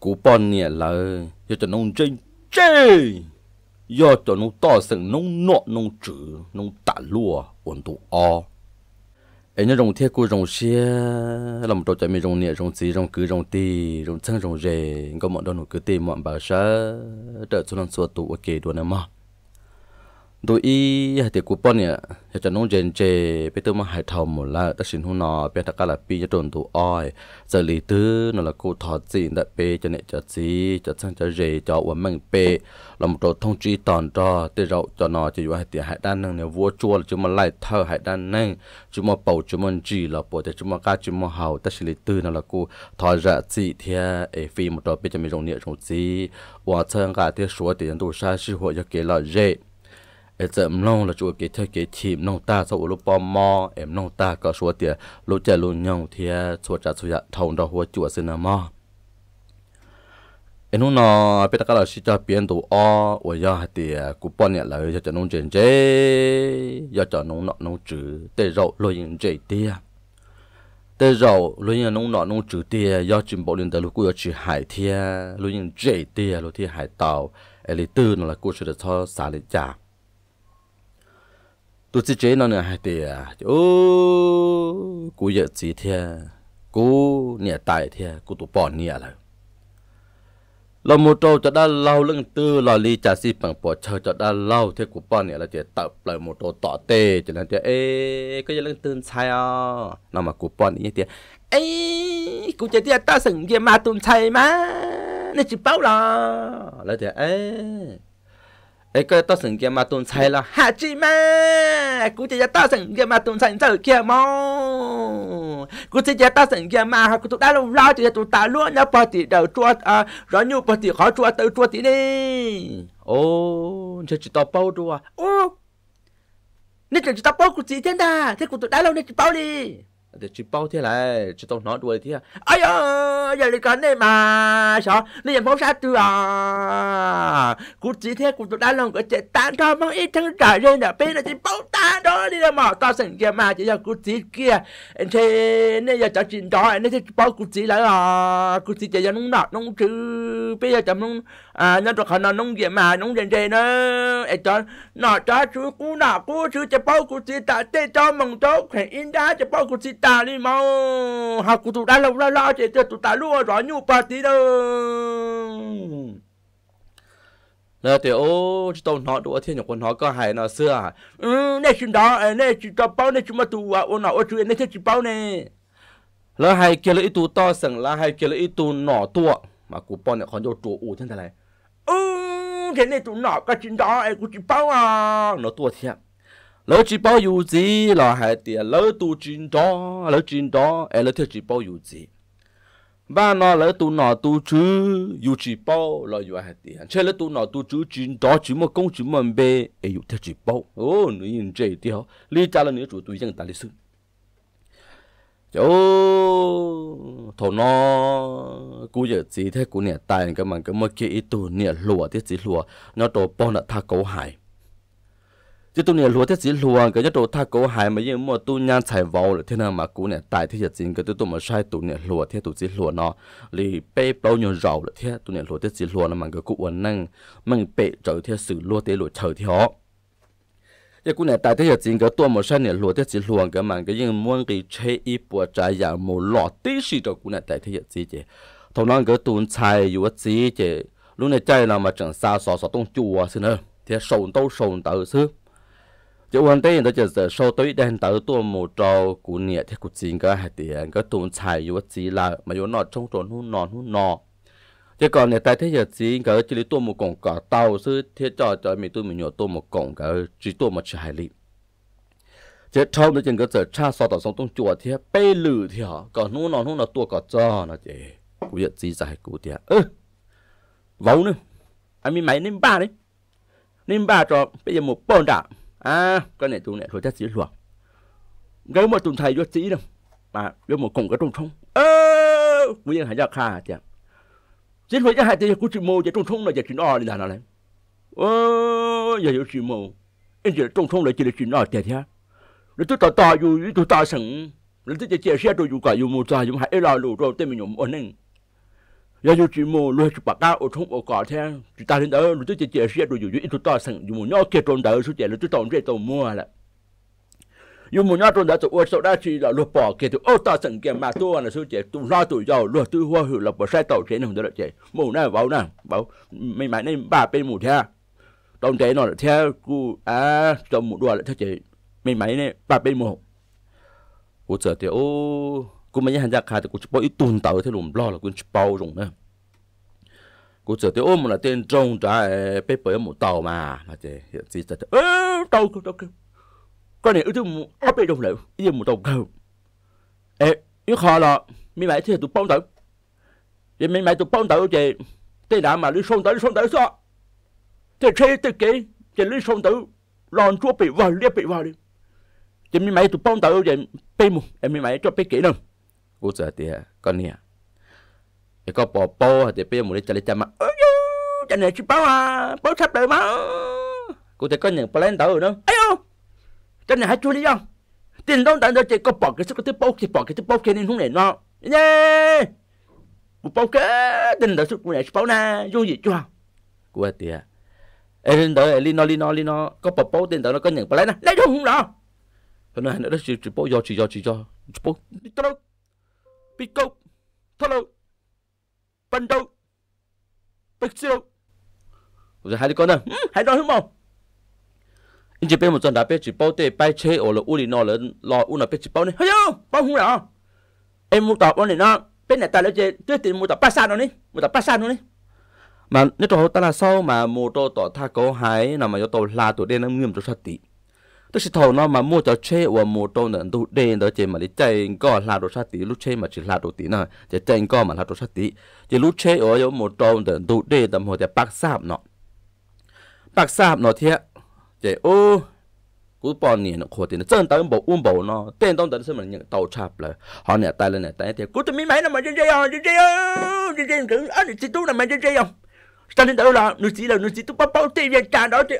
cú bọn nè là do cho nông trên chê do cho nông to sừng nông nọ nông chữ nông tạ lúa ổn tụ o ấy nhớ rồng thiết cú rồng xe làm trò chơi mình rồng nè rồng gì rồng cứ rồng tì rồng chân rồng rề có mọi đồ nụ cứ tì mọi bà sa trở xuống làm xua tụ ok đồ nè mà ดูอีเด็กกูปนเนี่ยอยากจะน้องเจนเจไปตัวมาหายทอมหมดละแต่สินหัวนอเป็นตะกาลปีจะโดนตัวอ้อยจะลีตื้อนั่นละกูถอดสีนไ่เปจะเนี่ยจะจีจะสั่งจะเรจะอวนมังเปเลำตัวท่องจีตอนจอเต่เราจะนอจะอยู่ให้เตียหายด้านหนึ่งเนี่ยวัวจวนจะมาไล่เท่าหายด้านหนึ่งจะมาเป่าจะมันจีเราปวดจะจะมากาจะมาเห่าแต่สิลีตื้อนั่นละกูถอดจะจีเทียเอฟีหมดนตัวเปจะมีตรงเนี่ยตรงจีว่าเชิงกาเทียสวยแตียังตัวชาชีหัวจะเกล่าเร่ em giờ là chuột cái thế cái chìm nông ta sau lúc bò mò em nông ta có số tiền lúc chơi luôn nhau thì chuột à, trả chuột thầu đó hoa chuột xin em nó biết các là sĩ cho biến o và do thì à, cũng bọn nhận lời cho cho nông chuyện chế do cho nọ nông chữ để rậu lôi những chế tia để rậu lôi nọ nông chữ tia à, do chìm bộ liên tới lúc cũng chữ hải tia lôi những chế tia lôi hải tàu em lý là cũng sẽ cho xả lý chả tôi chỉ chế nó nữa hai tỷ à ô cú giờ gì thế cú nè tại thế cú tụ bỏ nè rồi, là một trâu cho đã lau lưng tư là li trà si bằng bỏ chờ cho đã lau thế cú bỏ nè là chỉ tập lại một trâu tọt tê cho nên chỉ ê cái giờ lưng tư sai à nào mà cú bỏ nè thế ê cú chỉ thế ta sừng gì mà tuần sai mà nên chỉ bao là là thế ê ấy cái tao sừng kia mà tồn sai là hạ chi mẹ cú chỉ tao sừng kia mà tồn sai sao kia mò cú chỉ tao sừng kia mà học tụi đã lâu ra thì tụi ta luôn nhá bỏ thì đầu chua à rồi nhiều bỏ thì khó chua tới chua tí đi ô chứ chỉ tao bao chua ô nên chỉ tao bao cú chỉ thế nào thế cú tụi đã lâu nên chỉ bao đi thì chỉ bao thế này chỉ tao nói đuôi thế à ai ơi này mà sợ nên giờ phóng sát tôi à cú thế cú tôi đã lòng cái chết tan đó mà ít thằng trả lên đã biết là chỉ bao tan đó đi là mà tao sẵn kia mà chỉ giờ cú chỉ kia anh thế nên giờ cháu chỉ đó anh thế bao cú chỉ lại à cú chỉ chỉ giờ nông nọ nông chứ bây giờ cháu nông à nó được khả năng nông mà nông gì gì nữa anh cháu nọ cháu chú cú nọ cú chú bao cú chỉ tại thế cháu mong cháu khỏe in đã chỉ bao cú chỉ ta đi mau học của tụi đã lâu ra lo chỉ cho tụi ta luôn rõ nhu bà tí đâu là thì ô chứ tao nó đũa thiên nhục quân nó có hài nó xưa à? ừ nè chuyện đó nè chuyện đó bao nè chuyện mà tụi à, ô nó ô chuyện nè thế chuyện bao nè là hai kia là ít tụ to sừng là hai kia là ít tụ nọ tua mà cụ bọn này còn vô trụ ủ thế này ừ thế này tụ nọ cái chuyện đó ấy cụ chỉ bao à nó tua thiệt lỡ chỉ bao nhiêu gì là hai tiền lỡ tu chín đó lỡ chín đó em lỡ theo chỉ bao nhiêu gì và nó lỡ tu nọ tu chứ dù chỉ bao là dù hai tiền chơi lỡ tu nọ tu chứ chín đó chỉ một công chỉ một bề em dù theo chỉ bao ô nữ nhìn chơi thì họ lý cha là nữ chủ tu dân ta lịch sử. chỗ thổ nó cú giờ gì thế cú nè tài cái mà cái mà kia ít tu nè lùa thế chỉ lùa nó đổ bao nợ tha cấu hại chứ tôi nè lúa thế chỉ lúa cái nhất độ tha cố hại mà nhưng mà tu nhan chạy vào rồi thế nào mà cú nè tại thế giờ chính cái tôi tôi mà sai tu nè lúa thế tu chỉ lúa nó lì bê bao nhiêu rầu rồi thế tôi nè lúa thế chỉ lúa nó mà cái cụ uốn năng mình bê trở thế sự lúa thế lúa trở thế họ cái cú nè tại thế giờ chính cái tôi mà sai nè lúa thế chỉ lúa cái mà cái nhưng muốn cái chế ít bữa trái dạng một lọ tí gì cho cú nè tại thế giờ chính cái thằng nó cái tuần chạy vừa chỉ cái lúc này chạy là mà chẳng xa xỏ xỏ tung chùa xin hơn thế sồn tâu sồn tờ xưa chỗ quan tây đó giờ sau tới đen tàu tua một trò cụ nhẹ thế cụ chín cái hạt tiền cái tuần xài yếu chỉ là mà yếu nọ trong trốn hú nọ hú nọ chứ còn này tại thế giờ chín cái chỉ lấy tua một cổng cả tàu sư thế cho cho mình tôi mình nhỏ tua một cổng cái chỉ tua một chai lịm chứ trong đó chừng cái giờ cha so tàu sông tung chùa thì bê lử thì họ còn hú nọ hú nọ tua cả cho nó chị cụ hiện chỉ giải cụ tiền ơ vấu nữa anh mình mày nên ba đấy nên ba cho bây giờ một bồn đạn à cái này tụi này thôi chắc chỉ luật gấu mà tụi thầy cho chỉ đâu mà gấu mà cùng cái trung thông ơ quý nhân hãy ra kha chả chỉ luật cho hai tiền của chị mô cho trung thông là cho chị nó đi là nào này ơ giờ cho chị mô anh chị trung thông là chị là chị nó tiền thế rồi tôi tỏ tỏ dù tôi tỏ sừng, rồi tôi chỉ chia sẻ tôi dù cả dù một trò dù hai lo đủ rồi tên mình nhổm ổn định 要就只么，如果去把家我从我搞天，就大领导，你这解释都有有一头大神，有么鸟给中头出钱了，就当这都么了。有么鸟中头就我手拿去了，落包给就二大神给嘛多了出钱，都拿都要落都花去了，不晒到钱弄得了钱，冇那冇那冇，没买那八边冇天，当这那天กู啊，就冇多了，他这没买那八边冇，我这的哦。กูไม่ยังจะขาดกูจะปอีตุนเต่าที่หลุมล่อแล้วกูจะเป่าลงนะกูเจอเตี้ยมันละเต้นจงใจไปเปิดหมูเต่ามามาเจอจีจะเออเต่ากูเต่ากูก็เนี่ยอุ้มอัพไปตรงไหนอุ้มหมูเต่ากูเอ๊ะยี่คอละมีไหมที่ตัวป้องเต่ายังมีไหมตัวป้องเต่าเจเต้ด่ามาลิส่งเต่าลิส่งเต่าซะเต้เชเต้เก๋เจลิส่งเต่าลอนชั่วไปว่าเรียบไปว่าเลยจะมีไหมตัวป้องเต่าเจไปมูเอ็มมีไหมจะไปเก๋นั่งกูจะเตียก็เนี่ยไอ้ก็ปอปอเตียเปียหมดเลยจะเลยจะมาเอ้ยจะเนี่ยชิบ้าป้าทับเลยมั้งกูจะก็เนี่ยปลาเล่นเต่าเนาะเอ้ยจะเนี่ยให้ช่วยได้ยัง tiền à. đâu tao đâu chỉ có bỏ cái sức cái tiếp bốc thì bỏ cái tiếp bốc kia nên không để nó nhé một bốc cái tiền đó sức này bốc na vô gì chưa của tiệt Elin đó Elin nó Elin nó Elin nó có bỏ bốc tiền đó nó có nhận bỏ lấy lấy đâu không đó cho nên nó chỉ chỉ bốc do chỉ do chỉ do bốc tao bị câu thất lậu vận động bạch siêu rồi hai đứa con nào ừ, hai đứa mau anh chị bé một trận đá bé chỉ bao tệ bay chế ở lỗ uli nó lớn lò u nó bé chỉ bao này hay không bao không nào em muốn tao bao này nó bên này ta lấy chế tuyết tiền muốn tao ba sao nó đi muốn tao ba sao nó đi mà nếu tao ta là sau mà mua tao tỏ tha cố hái nằm ở cho tao là tụi đen nó nghiêm cho sát tí tôi chỉ thầu nó mà mua cho chê và mua tô nữa đủ đề đó chỉ mà đi chơi có là đồ sát tí lúc chê mà chỉ là đồ tí nữa chỉ chơi có mà là đồ sát tí chỉ lúc chê ở chỗ mua tô nữa đủ đề tầm hồ chỉ bạc sạp nó bạc sạp nó thiệt chỉ ô cú bỏ nè nó khổ tiền chân tới bộ uống bộ nó tên tông tận xem mình nhận tàu chạp rồi, họ nè tay lên nè tay thì cú tụi mi máy nó mà chơi chơi không chơi chơi không chơi chơi không anh chỉ tú là mà chơi chơi không ta nên đâu là nó chỉ là nó chỉ tú bao bao tiền về trà đó thì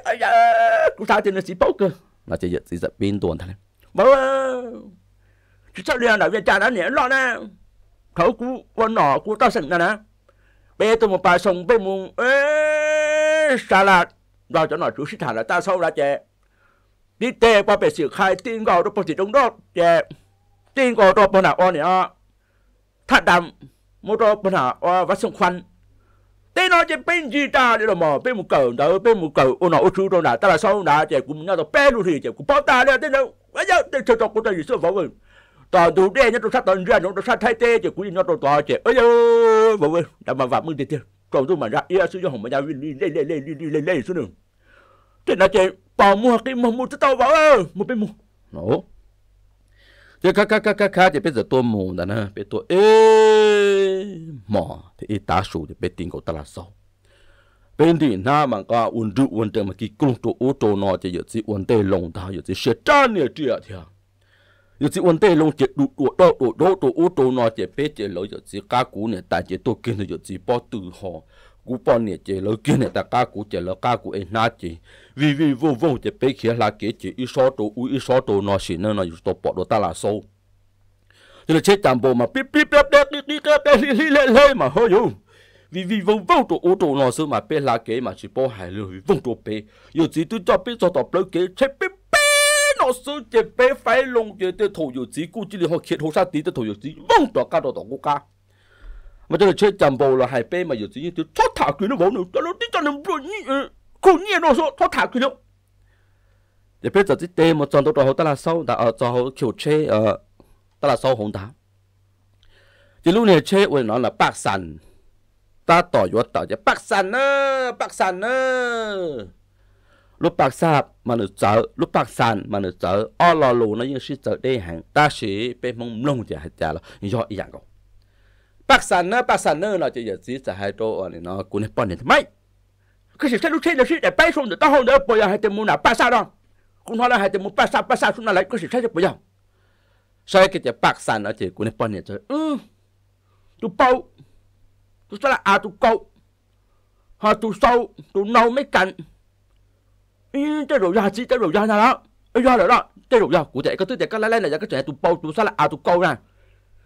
cú sao thì nó chỉ bao cơ mà chỉ giật chỉ giật pin tuần thôi bảo chỉ sao liền là việc trả đã nhẹ lo nè thấu cú quân nọ cú tao sừng nè nè bé tôi một bà sùng bé muôn ế xa là rồi thả là ta sâu ra chè đi tê qua bề sự khai tin gò đó bố chỉ đúng đó chè tin gò đó bố nào o nè o thật đầm mua đó bố nào o thế nó chỉ pin gì ta đi đâu mà pin một cờ đỡ pin một cờ ô nó ô chú đâu nà ta là sau nà chạy cũng nhau đó bên luôn thì chạy cũng bao ta đây thế đâu bây giờ tôi cho tôi có thể sửa vào rồi toàn đủ đen nhất tôi sát toàn ra nó tôi sát thay tê chạy cũng nó tôi tòa chạy bây giờ vào rồi đã mà vào mừng tiền tiền còn tôi mà ra ia sử dụng mà ra đi lên lên lên lên lên lên xuống đường thế là chạy bỏ mua cái mua mua tao vào ờ, một bên mua nó cái cái cái cái cái cái thì bây giờ tôi mù đã nè bây tôi mò thì tá sủ thì bây tiền của ta là sao bên thì na mà có uốn trụ uốn trụ mà cái công trụ ô tô nó thì giờ chỉ uốn tê lồng ta giờ chỉ xe trang nè chị ạ thì chỉ uốn tê lồng chỉ đủ đủ đủ đủ đủ ô tô chỉ bây giờ chỉ cá cú nè chỉ tôi kinh giờ chỉ bỏ từ họ cú bọn nè chị lỡ kia nè ta ca cú chị lỡ ca cú ấy nát chị vì vì vô vô chị bé khía là kia chị ít số tổ u ít số tổ nó xí nên là tổ bỏ đồ ta là sâu thì là chết tạm bộ mà pip pip đáp đáp đi đi đáp đáp đi đi lên lên mà hơi yêu vì vì vô vô tổ u tổ nó xứ mà bé là kia mà chỉ bỏ hài lửa vì vô tổ bé yêu chỉ tôi cho bé cho tổ lỡ kia chết pip nó xứ chị bé phải lông chị tôi thổ yêu chỉ cú chỉ là họ khiết hồ sa tí tôi thổ yêu chỉ vong tổ cá đồ tổ cú cá mà cho nên chơi chậm bầu là hai bên mà giờ chỉ như tôi thoát thả quyền nó bỏ nữa cho ừ, nó đi cho nó rồi như cô nhiên nó số thoát thả quyền nó để bây giờ chỉ tê mà chọn đấu đó ta là sau đã ở ờ, cho họ kiểu chơi ở ờ, ta là sau hồng đá thì lúc này chơi của nó là bạc sàn ta tỏ vô tỏ chứ bạc sàn ơ bạc sàn ơ lúc bạc sàn mà nó chở lúc bạc sàn mà nó chở ở lò lù nó như sự chở đây hàng ta sẽ bên mông lông thì hạt chả là do ý dạng cậu bác sản nữa bác sản nữa là chỉ giờ chỉ sẽ hai trâu này nó cũng nên bỏ nên mấy cái sự lúc trên là sự để bay xuống được tao hôm nữa bây giờ hai tiền mua nào ba sao đó nói là hai tiền mua ba sao ba sao xuống là lấy cái sự cho bây giờ sau cái chỉ bác sản nó chỉ cũng nên bỏ nên ừ tụ bao tụ sao là à tụ câu họ tụ sâu tụ nâu mấy cạnh ừ cái đồ ra chi cái đồ ra nào đó ra rồi đó cái đồ ra cụ thể cái thứ để cái lấy lấy này cái chuyện tụ bao tụ sao là à tụ câu ra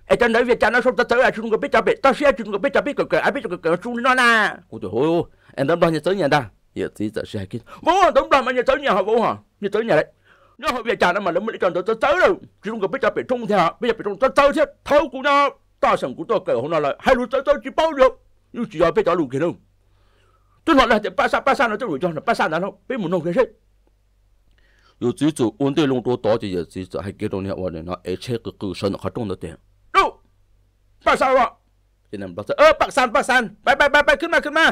ai nói về cha nó xong tới ai chung người biết cha biết ta sẽ chung người biết cha biết cực cực ai biết cực cực chung nó na ôi trời ơi em đâm đoàn nhà tới nhà ta giờ tí ta sẽ kia bố đâm đoàn mà nhà tới nhà bố hả nhà tới nhà đấy nó họ về cha nó mà nó mới chọn tới tới đâu chung người biết cha biết chung thì hả bây giờ biết chung tới thế thâu của nó ta sẵn của tôi cởi hôm nay là hai lúc tới tới chỉ bao được nhưng chỉ nói biết cho lù đâu tôi nói là thì ba sa ba sa nó tôi rủi cho nó ba sa nó nó biết muốn nông cái gì dù chỉ chủ ổn định luôn tôi đó giờ chỉ hay cái đó này là nó ấy chế cái cử sinh nó khó trong đó tiền ปากซานวะจะนำปากซานเออปากซานปากซานไปไปไปไปขึ้นมาขึ้นมา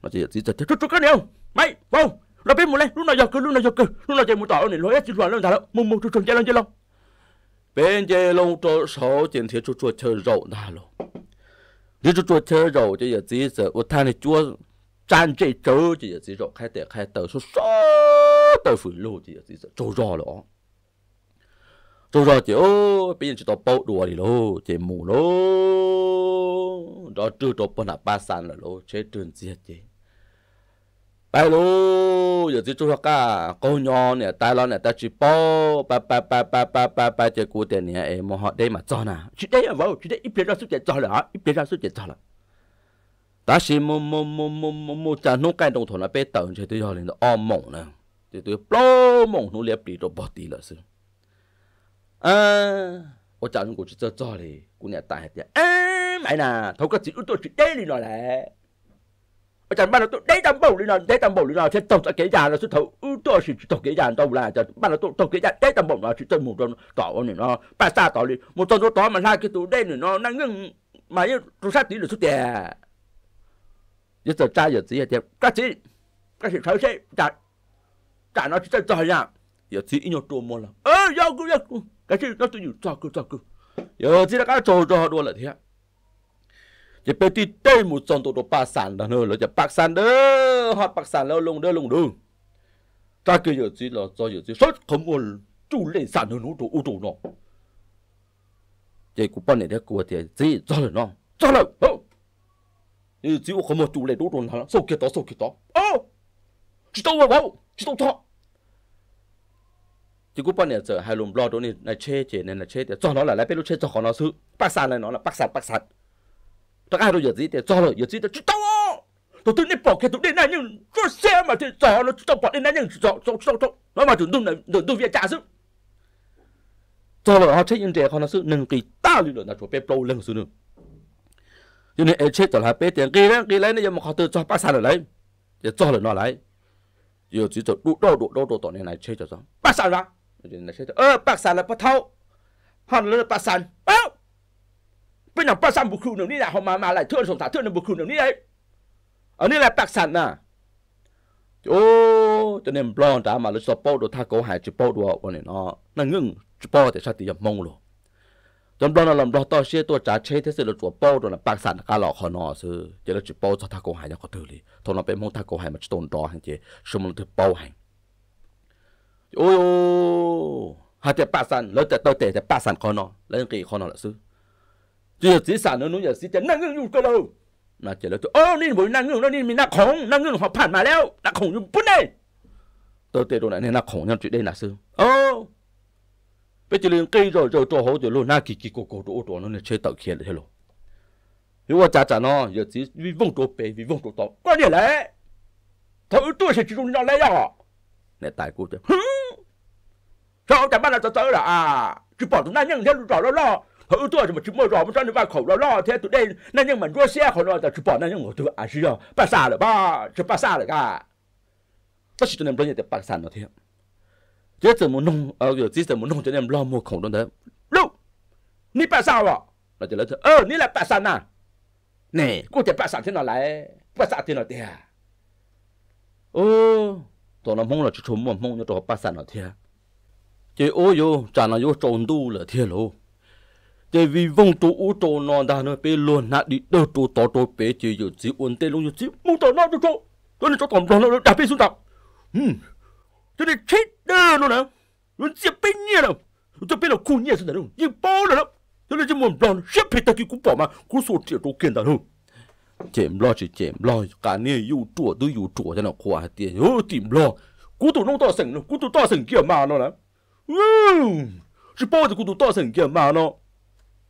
มาจะจะจะทุกทุกคนเดียวไม่เบาเราไปหมดเลยลูกนายยกคือลูกนายยกคือลูกนายใจมุต่อเนี่ยร้อยเอ็ดสิบหลวนแล้วแต่แล้วมุมมุมทุกทุกใจลงใจลง边界龙舟手今天就做吃肉那了，你就做吃肉这些姿势，我看你做蘸这粥这些姿势，还得还得是烧豆腐肉这些姿势，做肉了哦。tôi rồi chị ô bây giờ chị tập bao đùa đi lô chị mù lô đó chưa tập bao nạp ba sàn là lô chế trường gì chị bao lô giờ chị tôi cả cô nhỏ nè tai lo nè ta chỉ bao ba ba ba ba ba ba ba chị cụ tiền nè em họ đây mà cho nè chị đây là vâng chị đây ít biết ra số tiền cho là ít biết ra số tiền cho là ta chỉ mù mù mù mù mù mù chả nông cái đồng thổ là bé tàu chị tôi rồi lên đó mộng nè chị tôi bao mộng nô liệp đi rồi bỏ đi là sao à ô chọn của cho cho thì của nhà tài hết vậy, mày nà, thấu cái chuyện tôi chuyện đấy đi nói lẹ ô chọn ban đầu tôi đấy tam bầu đi nói đấy tam bầu đi nói thế tôi sẽ kể già là xuất u tôi chỉ tôi kể già đâu là cho ban đầu tôi tổng kể già đấy tam bầu là chỉ tôi một tuần tỏ này nó ba sa tỏ đi một tuần tôi tỏ mà hai cái tủ đây này nó năng ngưng mà yêu tôi sát tí được xuất tiền giờ tôi trai giờ tí giờ cái chị cái chị sáu xe trả trả nó chỉ cho cho nhà giờ tí nhiều tuổi mua là ơ giao cũng giao cái chứ nó tôi cho cứ cho cứ giờ chỉ là cái trò trò đùa là thế chỉ bây ti tây một tròn tổ đồ ba sản đó nữa là chỉ bạc sản đó hoặc bạc sản là lùng đó lùng đường ta cứ giờ chỉ là cho giờ chỉ sốt không muốn chủ lên sàn hơn nó đủ đủ nó chỉ cũng bao này thế của thì chỉ cho là nó cho là chỉ không muốn chủ lên đủ đủ nó sau kia đó sau kia đó ô chỉ tao vào chỉ tao thọ chỉ cú bọn này giờ hai lùm lo đó này là chết chết nên là chết, để cho nó là lại biết lúc chê cho khó nó xứ bác sạt này nó là bác sạt bác sạt tất cả đồ giờ gì thì cho rồi giờ gì để chú tao tôi tự nhiên bỏ cái tụi đến này nhưng cho xe mà thì giờ nó chú tao bỏ đến này nhưng cho cho cho cho nó mà chúng tôi là chúng tôi việc trả xứ cho rồi họ chê những trẻ họ nó xứ nâng kỳ ta lưu lượng là chỗ bếp lâu lần xứ nữa cho nên chết chê cho là bếp tiền kỳ đấy kỳ lấy nó giờ mà họ tự cho bác sạt rồi lấy để cho rồi nó lấy giờ chỉ cho đủ đâu đủ đâu đủ tỏ này này chết cho xong bác sạt ra อยนเชื่อเออปักสันแล้วปะเท่าหันเลยปักสันเอ้าเป็นหนังปักสันบุคคลหนึ่งนี่แหละเขามามาไลยเทือนสงสารเทือนนบุคคลหนึ่งนี่ไงอันนี้แหละปักสันน่ะโอ้จะเนี่ยบลอนตามาเลยสปอดูท่าโกหายจุปอดูวันนี้เนาะนั่นงึ่งจุปอแต่ชาติยังมองลยจำบลอนนรำบลอนต่อเชื่อตัวจ่าเชื่อที่สุดเราตัวปอดวนะปักสันกาหลอกคอนอซื้อจะเราจะปอตท่าโกหายยะงก็เธอเลยทนเราเป็นมองท่าโกหายมันจะนรอห้เจชมมราถือปอห่งโอ้ยหาแต่ปาสัน แล้วแต่ตัวแต่แต่ปาสันคอนอแล้วยังกี่คอนอละซื้อจีสีสันนู้นอย่าสีจะนั่งเงื่อนอยู่ก็เลยน่าจะแล้วตัวโอ้นี่บุญนั่งเงื่อนแล้วนี่มีนักของนั่งเงื่อนหอบผ่านมาแล้วนักของอยู่ปุ้นเลยตัวแต่ตรงไหนเนี่ยนักของยังจุดได้น่ะซื้อโอ้ไปจีเรื่องกี่โจโจโจโหจีลู้น่ากี่กี่กูกูตัวตัวนั้นเนี่ยเชิดตะเคียนเลยเหรอยูว่าจ้าจ้าเนาะอย่าสิวิ่งตัวไปวิ่งตัวต่ก็เนี่ยแหละเธอตัวเชิดจุนยังไงอ่ะเนี่ยตายกูจะฮึ早点办了特泽了啊，珠宝那样子，你绕绕了他又多什么珠宝？绕绕绕，那样子像俄门桌写好了但珠宝那样子都还是要办啥了吧？就办啥了噶。这是就那不也得办啥了？这怎么弄？哦哟，这怎么弄？就那么多摩拳弄的？不，你办啥了？那就说，哦，你来办啥呢？呐？哪？估办啥萨在来？办啥在哪地哦，头了梦了，就琢梦，梦就找办啥了。chế ô yo chả nào yo trộn tu là thiệt lô chế vì vong tu u trộn nó đàn nó bê luôn nát đi đâu tu tao tu bé chế yo chỉ uốn tê luôn yo chỉ muốn tao nó được không tôi nên cho tổng đoàn nó đạp bê xuống tàu ừm tôi nên chết đơ luôn nè luôn chế bê nhẹ đâu tôi bê là khu nhẹ xuống đâu nhưng bao rồi lắm tôi nên cho một đoàn xếp hết tất cả cũng bỏ mà cũng sụt chế tu kiện tao luôn chém lo chỉ chém lo cả nè yêu chùa tôi yêu chùa cho nó khóa tiền ô tìm lo cú tụ nông tao sừng cú tụ tao sừng kia mà nó lắm 嗯，是包子骨头大神干嘛呢？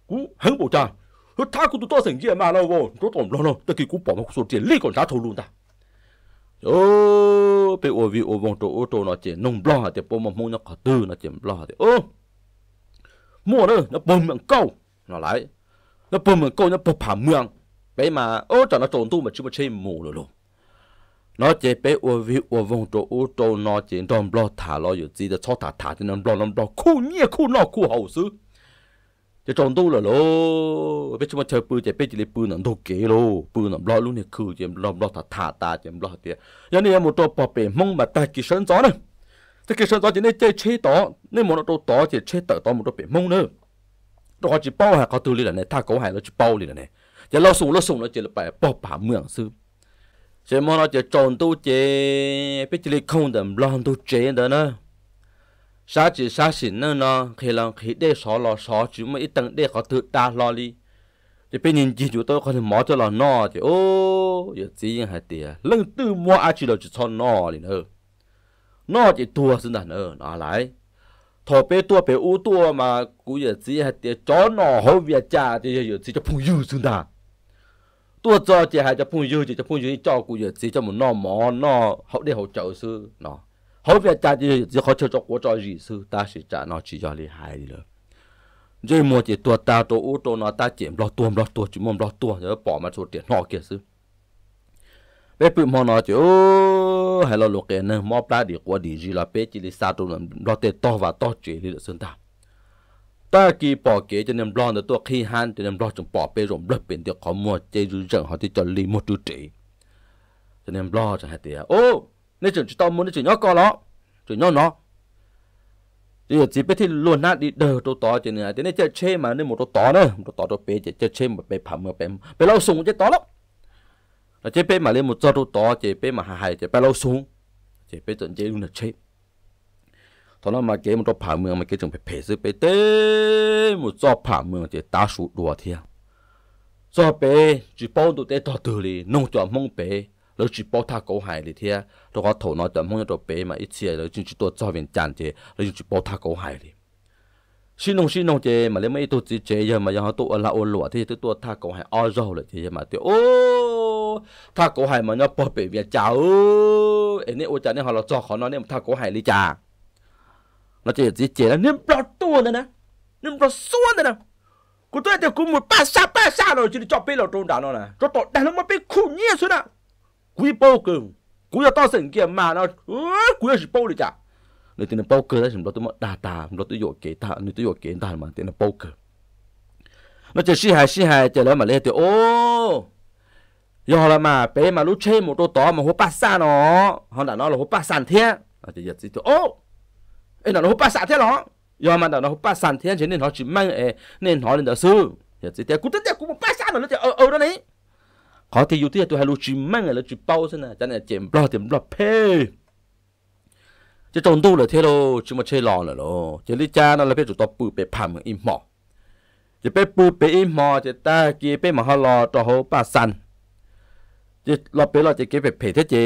我很不干，和他骨头大神干嘛了我？我懂了了，那给我爸妈说点，那个啥头路的？哦，被我为我忘到我到那件弄不啦的，帮忙忙那卡头那件不啦的哦。莫呢，那帮忙搞哪来？那帮忙搞那不怕忙，白嘛哦，咱那总督嘛，只不切莫了喽。nó chế bé ô vi ô vong trô ô trô nó chế đom bò thả lo yếu gì đó cho thả thả cho nó bò nó bò khu nhẹ khu nó khu hậu sư chế tròn tu là lô bé chúng mà chơi bự chế bé chỉ lấy bự nó đồ kế lô bự nó bò luôn này khu chế bò bò thả thả ta chế bò tiệt giờ này một trò bỏ bể mông mà ta kỳ sơn gió này ta sơn gió chỉ nên chơi chế tỏ nên một trò tỏ chế chế tở tỏ một trò bể mông nữa đó chỉ bao hà có tư lý này tha cố hà nó chỉ bao lý này giờ lo sùng lo sùng nó chỉ là bài bỏ bả mượn sư จมนจะจนตู้เจพิจิคงดมลองตู้เจเดนะสาจิสาสินเนะเคลังคิดด้สอลอสอจุมไอตังเด้เขาตืดตาลอลีจะเป็นยินจีอยู่ตัวเขาจะหมอจะลอนอจะโอ้ยจีงหายเตียเรื่องตื้มัวอาจิเราจะชอนอลีเนอะนอจะตัวสินะเนอะนาไหลถอเปตัวเปอู้ตัวมากูอยากจีหายเตียจอนอเขาเวียจ่าเจะอยากจีจะพู่งยูดสินะตัวจอจะหาจะพูดยืดจะพูดยืดจอกูเยอะสิจะมันนอหมอนอเขาได้เขาเจอซื้อเนาะเขาเวียจ่าจะจะเขาเจอจอกูจอจีซื้อตาสิจ่านอจีจอลีหายเลยจะมัวจะตัวตาตัวอู้ตัวนอตาเจียมรอตัวรอตัวจุ่มรอตัวเดี๋ยวปอมาสุดเดียนนอเกียซื้อไปปุ๊บมอนอจะโอ้ให้เราลูกเองนะมอปลาดีกว่าดีจีเราเป๊ะจีลิซาตัวนั้นรอเตะต่อว่าต่อเจลิเดือดสุดตา ta kỳ bỏ kế cho nên lo được tôi khi han cho nên lo chúng bỏ bê rộng lập biển được có mua chơi rủ rừng họ thì cho lì một chú trị cho nên lo chẳng hạn thì ô nên chúng ta muốn nên chúng nó có nó chúng nó nó thì chỉ biết thì luôn nát đi đờ tôi to cho nên thế nên chơi chơi mà nên một tôi to nữa một tôi to bê chơi chơi mà bê phẩm mà bê bê lâu súng chơi to lắm là bê mà lên một cho tôi to chơi bê mà hài chơi bê lâu súng chơi bê tận chơi luôn là chơi 他那嘛给么多爬门嘛给种陪是被得么做爬门就打数多天，做被只包都得到得哩，弄着蒙被，然后只包他狗海里天，都话头脑着蒙着被嘛一切，然后就多做点站着，然后只包他狗海里。xin ông xin ông chế mà lấy mấy tôi chỉ chế mà giờ tôi là ôn lụa thì tôi tôi tha cổ hải ao rau thì mà tôi ô tha cổ hải mà nó bỏ bể việc cháu ấy nên ô cha nên họ cho họ nó nên tha cổ hải đi cha nó chỉ chỉ chỉ là niêm bao tua này nè niêm bao xuân này nè cô tôi thì cô một ba sa ba sa rồi chỉ cho bé lầu trôn đá nó nè cho tôi, đàn ông mà bé khu nhia xuống nè quý bao cường cú là to sừng kia mà nó cú là chỉ bao được chả nên tiền bao cơ đấy chúng tôi mất đà ta, chúng tôi dội kế ta, nên tôi dội kế ta mà tiền bao cơ nó chỉ xí hài xí hài chỉ là mà lấy thì ô giờ là mà bé mà lúc chơi một đôi to mà hố ba sa nó họ đã nói là hố ba sàn thế chỉ giật gì thì ô nên nó hút ba thế nó do mà nó hút ba sàn thế cho nên họ chỉ mang ấy nên họ lên đầu sư thì chỉ tiếc cũng tiếc cũng ba sạt nó tiếc ở ở đó này họ thì dù tiếc tôi hay lu chỉ mang là chỉ bao cho nên chém lo chém lo phê chứ trong tu là thế đâu chứ mà chơi lò là lo chứ lý cha nó là biết chủ tao bự bể phàm im mỏ chỉ biết im mỏ chỉ ta kia biết mà họ lò cho họ ba เราเปเราจะเก็บเผ็ดเท่เจ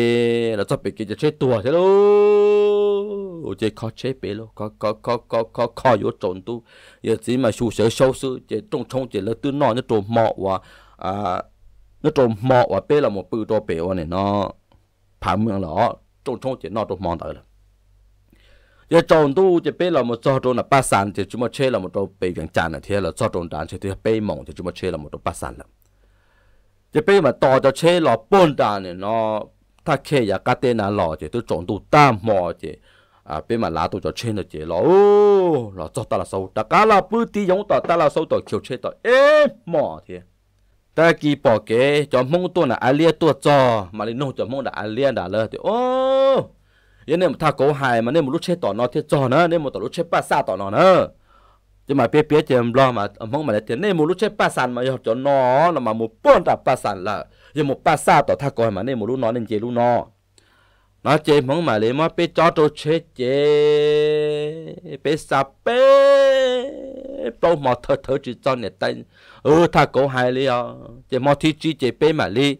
เราจะไปเกินจะใช้ตัวใชู่าเจขอใช้เปล่าขอขอขอขอขออยู่จนตู้อย่าสิมาชูเสือชูเสือเจต้องชงเจแล้วตัวน้อยนจะตัวเหมาะว่าอ่านจะตัวเหมาะว่าเป๋เราหมดปืนตัวเป๋่เนี่ยเนาะผ่านเมืองหรอต้องชงเจนอนตัวมองได้ลยอย่าจนตู้จเป๋เราหมดจอดตัวน้าป้าสันจจุ่มเชื่อหมดตัวเปลี่ยนจานเนี่ะเท่าเราจอดตรงด่านเชื่อเปล่าหมองเจจุ่มเชื่อหมดตัวป้าสันล้ว这边嘛大着车咯，半大呢喏，他开也家底那老者都撞到大毛者。啊，别嘛拉到就车了去咯，哦，老早打了手，大家啦不滴用到打了手到桥车到，哎妈的！大几宝给叫梦多呢，阿列多早，嘛哩弄叫梦的阿列的了的，哦，因为他狗害嘛，你冇路车到那天早呢，你冇到路车八三到那呢。chứ mà biết biết chứ lo mà ông mà để tiền nên một lúc chết ba sàn mà học cho nó là mà một bữa đặt ba sàn là giờ một ba sao tỏ thà coi mà nên một lúc nó nên chế lúc nó nó chế không mà lấy mà biết cho tôi chế chế biết sao biết đâu mà thở thở chỉ cho nè tay ừ thà cổ hai lý à chế mà thi chi mà lý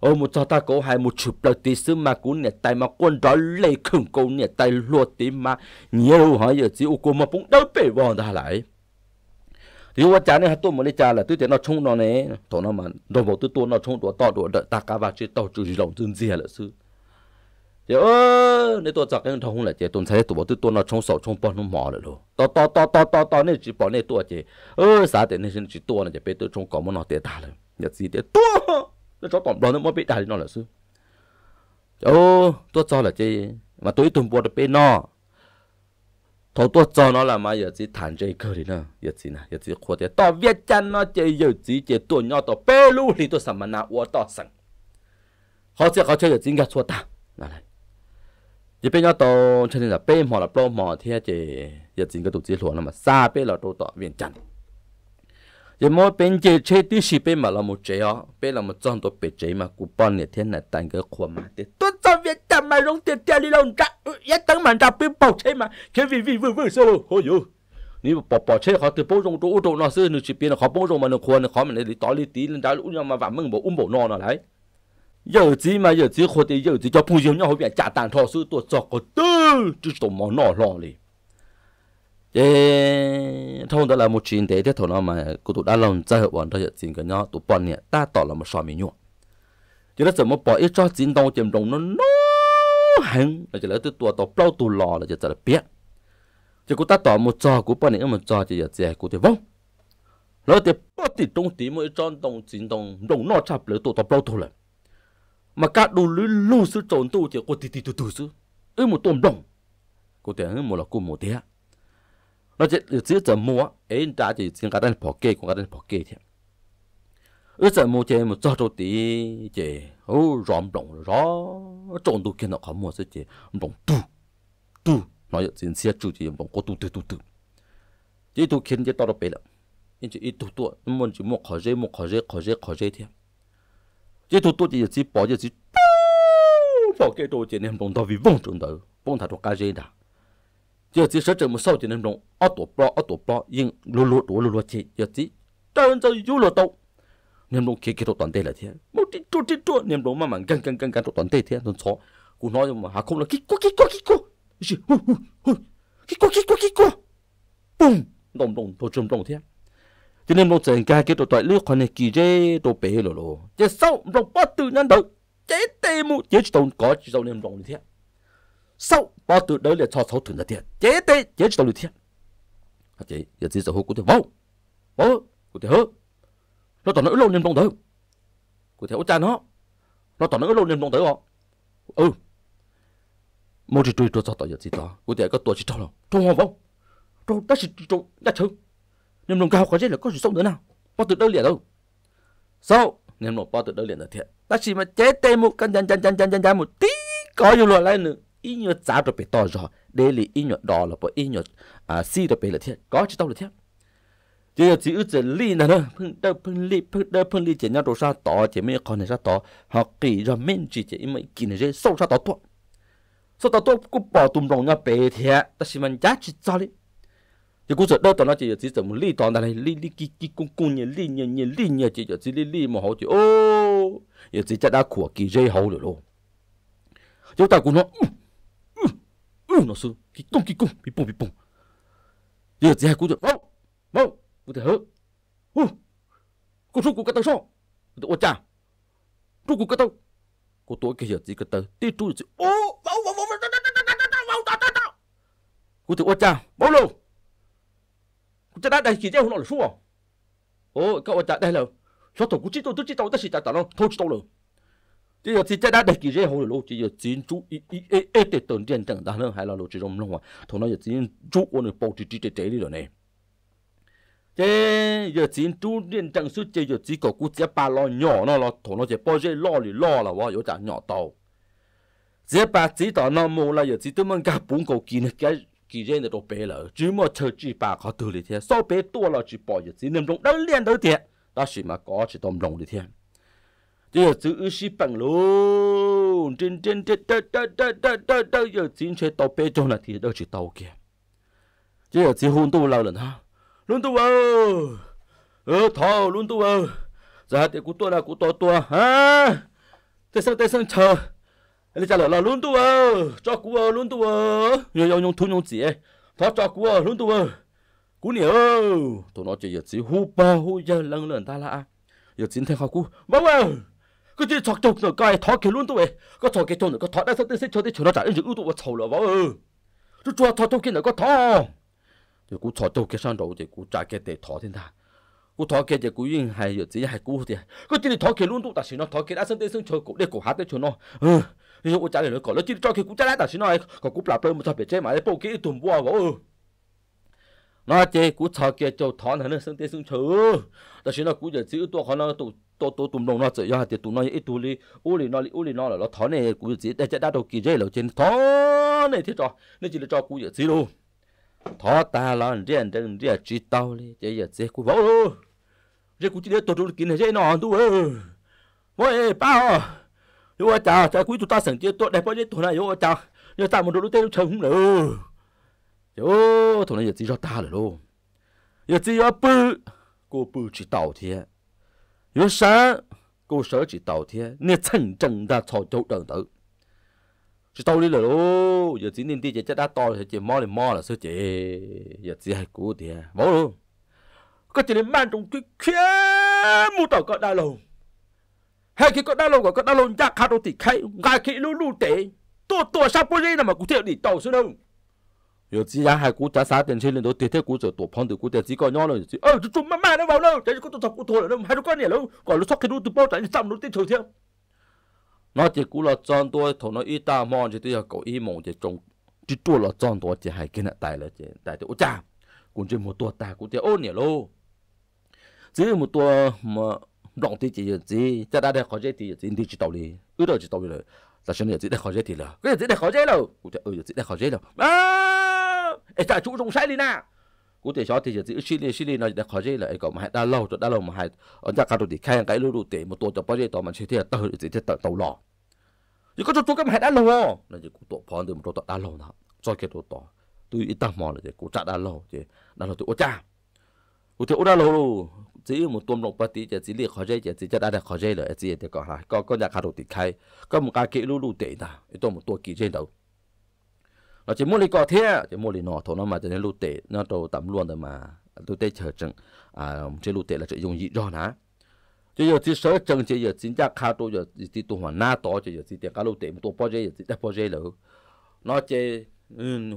ô một cho ta cố hai một chụp đầu tí sư mà cũng nè tay mà quân đó lấy khẩn câu nè tay lùa tí mà nhiều hỏi giờ chỉ u cô mà cũng đâu bể vòn ra lại nếu mà cha này tôi mới trả là tôi thấy nó chung nó này tổ nó mà đồ bộ tôi tôi nó chung đồ to đồ đợi ta cá vào chứ tao chủ lòng tương gì là sư thế ơ nếu tôi chọn cái thằng thông là chế tôi thấy tôi bộ tôi tôi nó chung sầu chung bò nó mò rồi đồ to to to to to to nên chỉ bỏ nên tôi chế ơ sao thế nên chỉ tôi là chỉ bây tôi chung có một nó để ta rồi nhất gì để tôi nó cho tổng đoàn nó mới bị đại nó là sư chỗ tôi cho là chi mà tôi tụm bộ được bên nó thầu tôi cho nó là mà giờ chỉ thản chơi cơ đi nè giờ chỉ nè giờ chỉ khoe thế tao viết chân nó chơi giờ chỉ chơi tuổi nhỏ tao bê lu thì tôi sắm mà nào tao sẵn họ sẽ có chơi giờ chỉ nghe xua ta là này giờ bên nhau tao cho nên là bên họ là pro mò thế chứ giờ chỉ cái tổ chức luôn là mà xa bên là tụi tao viết chân 也莫边界车底是被马拉木车啊，被那么撞到被车嘛，古半那天来单个活嘛的，多早别等嘛，用点点你弄个，也等嘛，他被爆车嘛，去喂喂喂喂，说哦哟，你爆爆车好，对包容多多那是你这边好包容嘛，那宽好嘛，那里打里底，那打乌样嘛，反正无乌无那那来。有子嘛，有子或者有子叫朋友，然后别家单套手多做个多，就是多么那那哩。chế thông đó là một chuyện thế thế thôi nó mà cô tụ đã lòng ra hợp bọn ta chuyện tiền cái nhau tụ bọn này ta tỏ là một sò mì nhua chứ một bỏ ít cho tiền đâu chìm đồng nó nó hẳn là chỉ là tụ tụ tụ bao tụ lò là chỉ là biết chứ cô ta tỏ một trò của bọn này một trò chỉ là chơi, cô thì vong, nó thì bất thì trong tí mới chọn đồng tiền đồng đồng nó chập lửa tụ tụ bao tụ lại mà cả đồ lưới lưu sư trốn tụ thì cô thì thì tụ tụ sư ơi một tôm đồng cô thì một là cô một thế nó chỉ được chỉ chờ mua ấy đã chỉ riêng cái đơn bỏ kê cũng cái đơn bỏ kê thế ước chờ chơi một cho đồ tí chơi ô rộm rộm rõ trộn đồ kia nó khó mua sẽ chơi rộm tu tu nó chỉ xe chủ chỉ rộm có tu tu tu tu tu khiến chỉ tao đâu bể lắm nhưng chỉ ít tu tu muốn chỉ mua khó dễ mua khó dễ khó dễ khó dễ thế chỉ tu tu chỉ chỉ bỏ chỉ chỉ bỏ cái đồ chơi này rộm tao vì vong trộn đó vong thà đồ cá dễ đó giờ chỉ sợ một sau chỉ nên rong ở tổ bò ở tổ bò nhưng lúa lúa chỉ giờ chỉ trên giờ yếu lúa tàu nên rong kia kia tổ toàn thế một tí chút tí chút nên rong mà mà gan gan gan gan tổ toàn tê thế nó chó cú nói mà hà không là kí quá kí quá kí quá gì hui hui hui kí quá kí bùng rong rong tổ chum rong thế cho nên rong chẳng cái kia tổ toàn lướt con này kỳ dê tổ bể lô lô giờ sau rong bắt từ nhân đầu chế tê mu chế tàu có chỉ sau nên rong thế sau bao từ đấy là cho sáu thuyền ra tiền chế tê chế cho lưu thiên hả chế giờ chỉ sở hữu của tôi vô vô của tôi hơ nó tỏ nó lâu nên bông tới của tôi cha nó nó tỏ nó lâu nên bông tới họ ừ một chỉ truy tôi cho tôi giờ chỉ tỏ của tôi có tuổi chỉ cho lòng trung hoa vong trung đã chỉ trung đã chứ nên lòng cao có chết là có gì sống nữa nào bao từ đấy liền đâu sau nên lòng bao từ đấy liền là thiệt ta chỉ mà chế tê một căn chân chân chân chân chân một tí có nhiều loại lại nữa in your giá rồi bị to rồi đây là in your đỏ là bởi in your à si rồi bị là thiệt có chứ tao là thiệt chỉ là chỉ ước lý nè phun đâu phun li phun đâu phun li chỉ nhau đồ sa tỏ chỉ mấy con này sa tỏ họ kỳ ra mình chỉ chỉ mấy kỳ này dễ sâu sa tỏ tuột sâu tỏ tuột cũng bỏ tùm đồng nhau bể thiệt ta chỉ mình giá chỉ cho đi chỉ cũng sợ đâu tao nói chỉ chỉ sợ một lý toàn li lý lý kỳ kỳ cũng cũng nhiều lý nhiều nhiều lý nhiều chỉ chỉ li lý mà họ chỉ ô giờ chỉ chắc đã của kỳ dễ hậu rồi luôn chúng ta cũng nói ừ, nó sư kí cung kí cung bị bùng bị bùng giờ chỉ hai cú được mau mau cú thể hớ hú cú xuống cú cái tàu sao tụi cha trụ cú cái tàu cú tuổi cái giờ chỉ cái tàu tí trụ chỉ ô mau mau mau mau mau tao tao tao cú tụi cha mau luôn cú cha đã đây chỉ cho nó là xuống ô cái cha đây là số thầu cú chỉ tôi tôi chỉ tôi ta chỉ ta ta nó thôi chỉ tôi rồi chỉ giờ chỉ cho đã để kỳ dễ hồ lô chỉ giờ chiến chú ý ý ý để tổn tiền chẳng ta nữa là lô chỉ rồng lông à thôi nói giờ chú ôn được chỉ chỉ để để rồi này chế giờ chú tiền chẳng suốt chỉ có cú ba lo nhỏ nó lo thôi nói chế bao dễ lo thì là vợ giờ chẳng nhỏ tàu ba chỉ tao nó mua là chỉ tôi muốn cả bốn cầu kia cái kỳ dễ để đồ bé là chỉ chơi chỉ ba khó từ thì thế sau bé tua là chỉ bỏ chỉ nằm trong liền đó thiệt đó chỉ mà có chỉ tôm rồng thì giờ chữ ư sĩ bằng luôn trên trên trên trên trên trên trên trên trên giờ chín chơi bê trong là thì đâu chỉ tàu kia chứ giờ chỉ hôn tu lâu lần ha luôn tu ơ ơ thò luôn tu ơ giờ thì cú tua là cú to tua ha tê sang tê sang chờ anh trả lời là luôn tu ơ cho cú ơ tu ơ nhớ nhớ nhung thu nhung gì ấy thò cho tu ơ cú nỉ ơ tụi chỉ giờ chỉ hu ba hu giờ lần lần ta là giờ chín thay khó cú bao bao cái gì chọc chọc nó cái thọ kia luôn tụi có thọ kia cho nó có thọ đã sắp tới sẽ cho tới chỗ nó trả những ưu tụi chầu là bao ừ chú chúa thọ chọc kia nó có thọ thì cú thọ chọc kia sang đầu thì cú trả kia để thọ thiên ta cú thọ kia thì cú yên hay giờ chỉ hay cú thì cái gì thọ kia luôn tôi, ta xin nó thọ kia đã sắp tới sẽ cho cú để cú hát tới chỗ nó ừ thì cú trả lời nó có nó chỉ cho kia cú trả lại ta xin nó còn cú lạp lên một thọ bể chế mà để bầu kia tụm bua bao ừ nó chỉ cú thọ kia cho thọ nó sắp tới sẽ cho, ta xin nó cú giờ chỉ tụi họ nó tụi tổ tổ tụm đồng nó chơi ra thì tụm nó ít tụi li u li nó li u li nó là nó thọ này cũng chỉ để cho đa đầu kỳ dây là trên thọ này thì cho nên chỉ là cho cũng giờ chỉ luôn ta là riêng riêng riêng chỉ tao li chỉ giờ chỉ cũng bảo riêng cũng chỉ để tổ tụm kỳ này dây nó tu ơi ôi bao yêu chào chào quý tụi ta sẵn chia tốt đẹp bao nhiêu tụi này yêu chào nhớ ta một đôi tên chồng nữa yêu tụi này giờ chỉ cho ta rồi luôn giờ chỉ ở bự cô bự chỉ tao thiệt 有啥故事去道天，你真正的操作人头。chỉ tao đi rồi giờ chỉ nên đi chạy đá to thì chỉ mò thì mò là sao chị giờ chỉ hay cũ thì bố luôn có chỉ nên mang trong cái kia mua tàu có đa lồng hay khi có đa lồng có đa lồng chắc khá đôi thì khay gai khi lu lu tệ tua tua sao bôi gì nào mà cũng thiệt đi tàu xuống đâu 有只也系古仔啥电车领导地铁古就多旁的古仔只个鸟了，就哦，就做慢慢的 vào đâu, chạy cái tụt tụt rồi, hai đứa con này đâu, còn nó sóc cái đứa tụt bao chạy chậm nó tiếp theo theo. Nó chỉ cú là chọn tôi thằng nó ít ta mong chỉ tôi là cậu ít mong chỉ trông chỉ tôi là chọn tôi chỉ hai cái nè tài là chỉ tài tôi cha, cũng chỉ một tuột tài cũng chỉ ôn nhỉ lô, chỉ một tuột mà động thì chỉ chỉ, chắc đã đây khó thì chỉ đi chỉ tàu đi, ước đâu chỉ tàu đi rồi, là xem giờ chỉ đây khó chơi thì là, cái gì đây khó đâu, cũng chỉ ừ giờ chỉ đây khó đâu, à ta chú rung sai đi na cụ thể cho thì chỉ giữ Chile Chile nó đã khó dễ là cái mà đã lâu rồi đã lâu mà hai ở nhà cao thì khai cái lưu đủ tiền một tổ cho bao nhiêu tổ mà chỉ thế tàu chỉ thế tàu lò chỉ có cho tôi cái mà đã lâu là chỉ cụ tổ phong từ một tổ đã lâu đó cho cái tổ tổ tôi ít tao mò là chỉ cụ trả đã lâu chỉ đã lâu tôi ô cha cụ thể ô đã lâu chỉ một tuần lộc bát tí chỉ chỉ khó dễ chỉ chỉ đã được khó dễ rồi chỉ để có là có có nhà cao thì khai cái cái lưu đủ tiền đó ít một tổ kỳ trên đầu nó chỉ muốn đi cọ thế chỉ muốn đi nọ thôi nó mà cho nên lụt tệ nó trâu tắm luôn rồi mà lụt tệ chờ chừng à trên lụt tệ là chỉ dùng dị đó nè chỉ giờ chỉ sợ chừng chỉ giờ chính chắc khao tôi giờ chỉ tôi hoàn na to chỉ giờ chỉ tiền cá lụt tệ tôi bao giờ giờ chỉ đã bao giờ rồi nó chỉ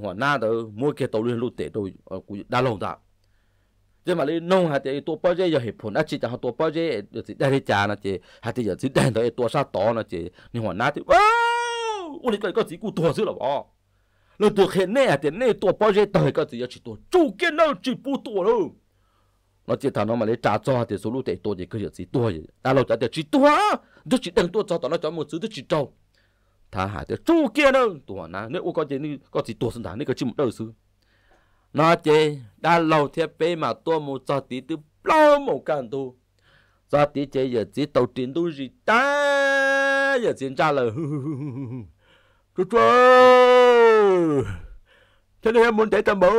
hoàn na đó mỗi cái tàu lên lụt tệ tôi cũng đã lâu đã chứ mà lấy nông hạt thì tôi bao giờ giờ hiệp phun chỉ chẳng tôi bao giờ chỉ đây trà nó chỉ hạt thì giờ chỉ đây đó tôi sao to nó chỉ nhưng hoàn na thì wow ôi cái cái chỉ cụ tua chứ là bỏ À, nó từ hiện nay à tiền nay tua bao giờ tới cái gì chỉ tua chủ kiến đâu chỉ bu tua đâu nó chỉ thằng nó mà lấy trả cho thì số lúc để tua thì cứ gì tua gì ta lâu trả thì chỉ tua đó chỉ đang tua cho tao nó cho một thứ đó chỉ trâu thà hả thì chủ kiến đâu tua nà nếu có gì có gì tua sinh thằng nếu có chỉ một đời sư nó chỉ đã lâu thiết bé mà tua một giờ tí từ lâu một càng tu giờ tí chế giờ chỉ tàu tiền tu gì ta giờ chỉ trả lời chú chú Thế nên em muốn thấy tầm bố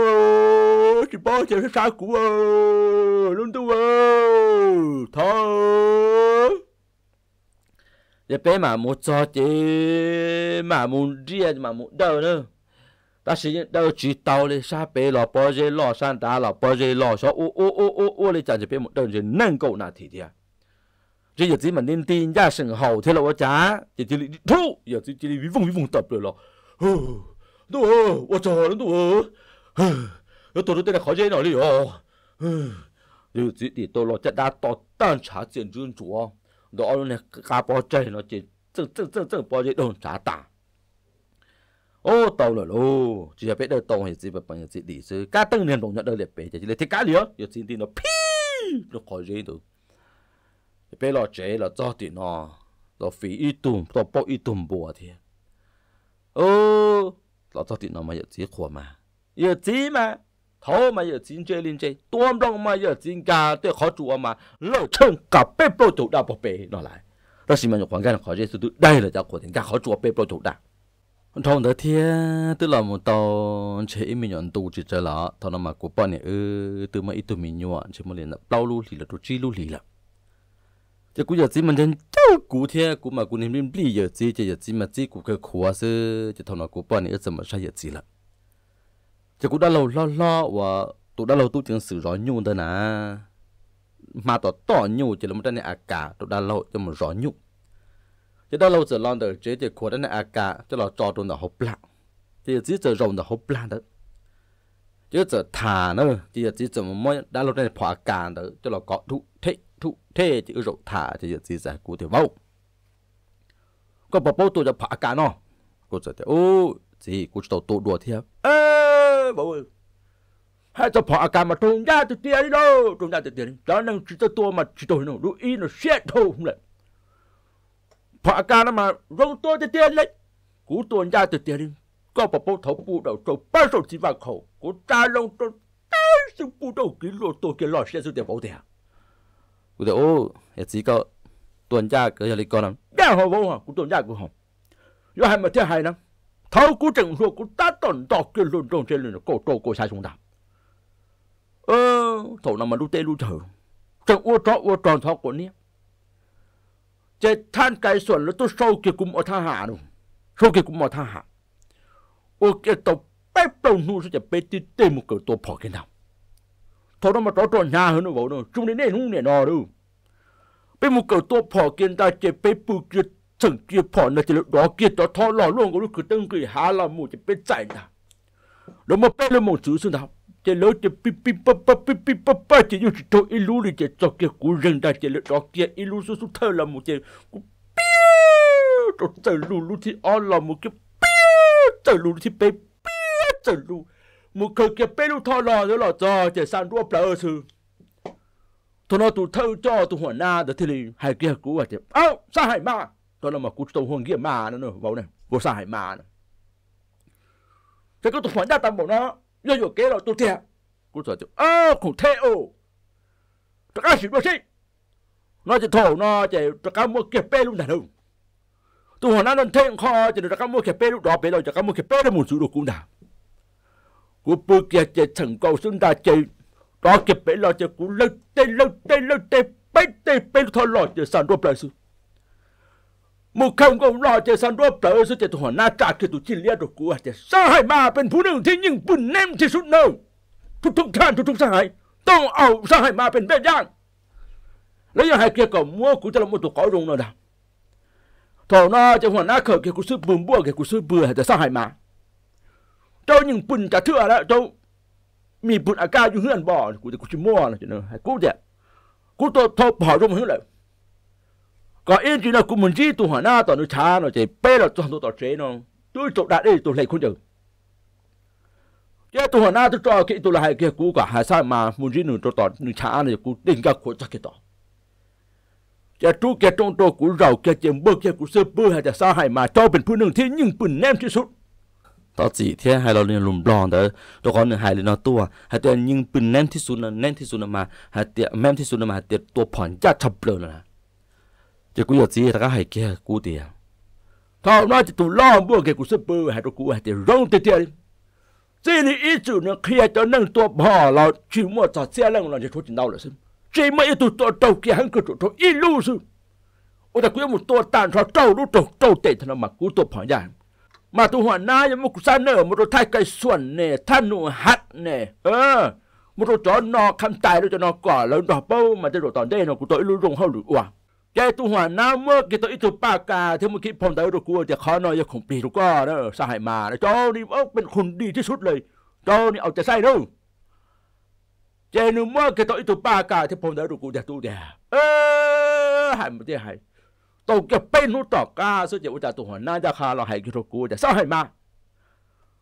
Chỉ bố chèo sao của ờ, Luôn tu Thơ Để bé mà một cho chế Mà muốn riêng mà muốn đâu nữa ta chỉ đâu chỉ tàu lên xa bé lò bò dê lò san đá lò bò dê lò số ô ô ô ô ô lên chẳng chỉ bé một đơn chỉ nâng cậu nào thì thì chỉ giờ chỉ mà nên tin ra sừng hầu thế là quá chả chỉ chỉ thu giờ chỉ chỉ vùng vùng tập rồi lò 누워 어쩌는 누워 tôi tên là khó dễ nói đi ồ điều gì thì tôi lo chắc đã to tan trả tiền dân chúa đó là cá bò chay nó chỉ chân chân chân chân bò dễ đồn trả tả ô tàu là chỉ là biết đâu tàu hay gì và bằng gì đi chứ cá tăng đồng nhận đời liệt bể chỉ là thế cá liền giờ xin nó pi nó khó dễ được bé lo chế là cho tiền nó rồi phí ít tùm rồi bỏ ít tùm bùa thì ô nó mà, 老早的那么有结果嘛，有结嘛，头嘛有结这零这，多么嘛有结噶，对好主嘛，老成搞被不走到不被拿来，那是嘛有黄干好这速度，带了家伙人家好主被不走的。thông đó thiên tức là một tàu chế mình nhận tù chỉ trở lại tàu nó mà của bọn này ư từ mà ít tụi mình nhọ chỉ một liền là bao lu thì là tụi chi lu thì là 这古日子们真这古天古嘛古年面历日子，这日子嘛这古个苦是这头脑古半年怎么啥日子了？这古大楼老老我都大楼都真是热牛的呢，嘛到大牛这了么在那阿嘎都大楼这么热牛，这大楼这浪的这这苦的那阿嘎这老早中的好不烂，这日子这热的好不烂的。chứ giờ thả nó thì giờ chỉ giờ mà mỗi đã lâu đây phá cản đó cho nó có đủ thích thế chữ rộ thả thì giờ gì giải cứu thì bao có bảo bảo tôi จะผ่าการเนาะกูจะโอ้สิกูจะตัวดัวเทียบเอ้บอกให้จะผ่าการมาตรงยาตัวเตียนี่เนาะตรงยาตัวเตียนี่ตอนนั้นจิตตัวมาจิตตัวนี่ดูอีน่ะเสียทุ่มเลยผ่าการมาลงตัวเตียเลยกูตัวยาตัวเตียนี่ก็บอกว่าเขาปูดเอาตัวป้าสุดที่ว่าเขากูจ้าลงตัวตั้งสิปูดเอากิโลตัวกิโลเสียสุดเดียวเดียวกูจะโอ้เอ็ดสีก็ตัวนี้จาก็จะลิกอนั้นแก่หัววะกูตัวนี้กูหอมย้อนให้มาเที่ยวให้นะเท่ากูจังหัวกูตัดต้นดอกเกลือลุ่นตรงเจริญกกโตก็ใชสงชงดมเออโถนำมาดูเตลูเถอะจังอ้วจออ้วจอนทอคนนี้จะท่านไกลส่วนแล้วตัวโชเกี่ยวกุมอทหารโชเกี่ยวกุมอทหารโอเคตบไปเปล่านู้นจะไปติดเตมกเกิดตัวพอกันดำทอมาตอตยาหนูบอกนู่นจุนี่เนี่ยนเนี่ยนอรูไปมุกเกิดตัวพอเกินตาเจ็บไปปูเกิดสังเกียพอนะจะดอกเกียต่อทอหล่อล่วงก็รู้คือตึงกีหาละมูจะไปใจนะเราวมาเป็นเละมองสื่อสุนับจะเลิกจะปิปิปปปิปิปปจะยุติีตัวอีลูนี่จะจอกเกียกูเร่งได้จะเลิกดอกเกียอิรูสุสุเธอละมูจะกูปิ้วจะรู้รู้ที่อ่อนละมูจะปิ้วจะรู้ที่ไปปิ้วจะรู một cơ kia bê lúc thọ lò rồi lò cho chỉ sang đua bờ sư tôi nói tụ thâu cho tụ hỏa na đó thì lì hai kia cũ à chỉ ơ sa hải mà tôi nói mà cú tụ hồn kia mà nó nữa vào này vô sa hải mà nữa thế có tụ hỏa na tạm bỏ nó nhớ dù kế là tụ thiệt cú sợ chứ ơ khủng thế ô tất cả chỉ đua xí nó chỉ thổ nó chỉ tất cả mua kia bê lúc nào đâu tụ hỏa na nó thêm kho chỉ tất cả mua kia bê lúc đó bê đâu tất cả mua kia bê là một số đồ cũng nào กูปุกอยากจะถึงกูสุนดาจีต่อเก็บไปเราจะกูเลิกเต้เลิกเต้เลิกเต้ไปเต้ไปทอลอดจะสันรบเลยสุมุขคำก็รอจะสันรบเลยสุจะตัวหน้าจากจะตุชิเลียดกูจะสร้างให้มาเป็นผู้หนึ่งที่ยิ่งปุ่นแน่มที่สุดเนอทุกทุกท่านทุกทุกสหายต้องเอาสร้างให้มาเป็นแม่ย่าง แล้วยังให้เกี่ยวกับมัวกูจะละมุตุขอรงเนอดาทอหน้าจะหัวหน้าเขยเกี่ยวกูซื้อบุ่มบัวเกี่ยวกูซื้อเบื่อจะสร้างให้มาเจ้ายังปุ่นจะเชื่อแล้วเจ้ามีปุ่นอากาศอยู่เฮือนบ่อกูจะกูชิมัวนะจีเนอให้กูเด็กกูโตโตผ่าจมเฮือนเลยก็เอ็นจีเนอกูมันจีตัวหัวหน้าต่อนุชาเนาะเจเป้เราจอมตัวต่อเจเนาะตัวจบได้ตัวเล็กคนเดียวเจ้าตัวหัวหน้าตัวจอคิดตัวละให้เกี่ยกูก็หาสร้างมามุนจีหนึ่งตัวต่อนุชาเนี่ยกูดิ้นกับคนสักกี่ต่อ cho chú kia trong tôi cũng rầu kia chém bơ kia cũng sơ bơ hay là sao hay mà cho bình phụ nữ thế nhưng bình nem chưa sụt ต่อสี่เที่ให้เราเรียนลุมบลอนแต่ตัวคนหนึ่งหายเลยนอตัวหายตัวยิงปืนแน่นที่สุดนะแน่นที่สุดมาหายเตี้ยแม่นที่สุดมาหายเตี้ยตัวผ่อนจัดฉับเลยนะจะกูอยากจีแต่ก็หายแก่กูเตี้ยถ้าน่าจะตุล่อมบวกแกกูเสบอหายตัวกูหายเตี้ยร้องเตี้ยจีนี่อีจุเนี่ยเคลียร์จะนั่งตัวพ่อเราชิม่าจะเสียเร้งเราจะทุจริตเราเลยสิจีไม่ตัวตัวเต่าเกี่ยงกูตัวอีลูสิโอ้แต่กูยังมุดตัวตานเราเจ้ารู้ตัวเจ้าเตะธนบัรกูตัวผ่อนยังมาตุหัวนายมุกซาเนอร์มรุไทยไกส่วนเน่ท่านหนูฮัดเน่เออมรุจอนอคำตายแล้วจะนอก่อนแล้วดอกเป้ามันจะโดดตอนได้นอกูตัวอิรุรงเข้าหรือวะใจตุหัวนาเมื่อกี้ตัวอิตุปากาที่มึงคิดพอมแต่รกูจะขอนอยของปีทุก็เนอสหายมา เจ้านี่เป็นคนดีที่สุดเลย เจ้านี่เอาใจใส่ดูเจนุเมื่อกี้ตัวอิตุปากา ที่พมแต่รกูจะตู้เดียเออหายมาเดียหายตเก都叫被路到家，ตุหัวน่าจะคาเรา上海嘛。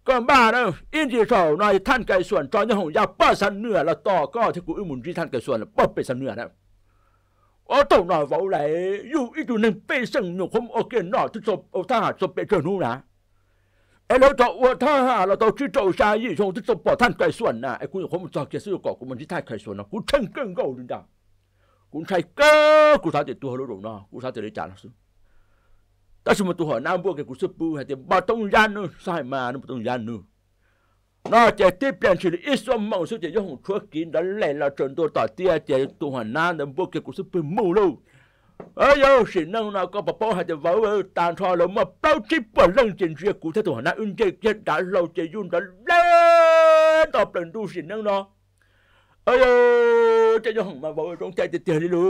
กห็บ้านะอินที่เราในท่านไก่ส่วนจอนยีองยาป้าสันเนื้อแล้วต่อก็ที่กูอิมุนที่ท่านไก่ส่วนแล้วป้าไปสันเนื้อนะโอ้ตกหน่อยว่าไรอยู่อีกตัวหนึ่งเปสังหนุ่มคมโอเคหน่อที่จบเอาทหารจบเป็นเจาหนูนะไอ้เราจะว่าทหารเราต้องชื่อเจ้าชายยี่ชงที่จบปอท่านไก่ส่วนนะไอ้กูผมจะเกี่ยวกับกูมันที่ท่านไก่ส่วนนะกูเชิงเก่งเก่าดีจดัง cũng thay cơ cụ thả tiền tu hồi lúc đó cụ thả tiền để trả nó xuống ta xin mà tu hỏi nam vua cái cụ sư pu hay tiền bao tông gian nữa sai mà nó tông gian nữa nó chạy tiếp biến chỉ ít số mong số chỉ cho hồng chúa kín đó lại là trần tôi tỏ tia chạy tu hỏi nam nam vua cái cụ sư pu mù lâu ở đâu sự năng nào có bà bố hay tiền vợ tàn thọ lâu mà bao chi bỏ lần chuyện chuyện cụ thể tu hỏi nam ưng chơi chết đã lâu chạy dùng đã lên tập lần tu xin năng nào เเเเออออจจะย่่่่งงมมาาบกก้ตตตตตนนีีลู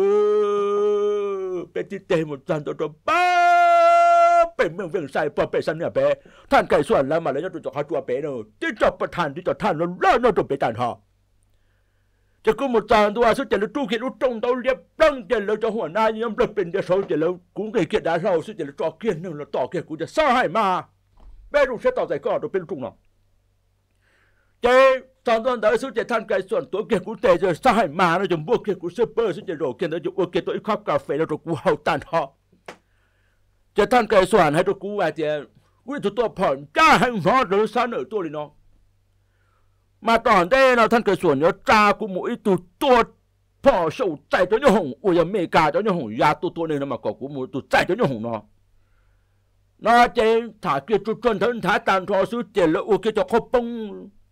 ป็ดทหัวใ아유저녁엄마먹을공짜때리로빼지때못한도도빠่면왜사이빠빼산냐빼탄가에수안라마라냐도저가져와빼노띠저빠탄띠저탄로라너도빼단하จะนนนัั่เป็ตหอจะกูหมดจานตัวสุดเจริญตู้เขียนตรงเตาเรียบตั้งเจริญแล้วจะหัวหน้ายังเปลี่ยเป็นเดียวสงเจริญแล้วกูเกลียดด่าเราสุดเจริญจ่อเกลียดหนึ่งแล้วต่อเกลียดกูจะสร้างให้มาแม่รู้เชื่อต่อใจก็ตัวเป็นจุงเนาะเจ้ตอนตอนเดาสุดจะท่านไกลส่วนตัวเกี่ยวกูเตจะสร้างมานะจมบวกเกี่ยวกูเซเปอร์สุดจะโรเกี่ยวจะโอเคตัวอีกครอบกาแฟแล้วตัวกูเฮาตันฮอจะท่านไกลส่วนให้ตัวกูว่าเจกูตัวตัวผ่อนจ้าให้หมอหรือซาเนอตัวเลยเนาะมาตอนได้เราท่านไกลส่วนเนาะจ้ากูหมูอีตัวตัวพ่อสู้ใจตัวนี่หงอุยอเมริกาตัวนี่หงยาตัวตัวนึงนะมาก่อกูหมูตัวใจตัวนี่หงเนาะ那这他给做转头，他当初是接了我给做个崩。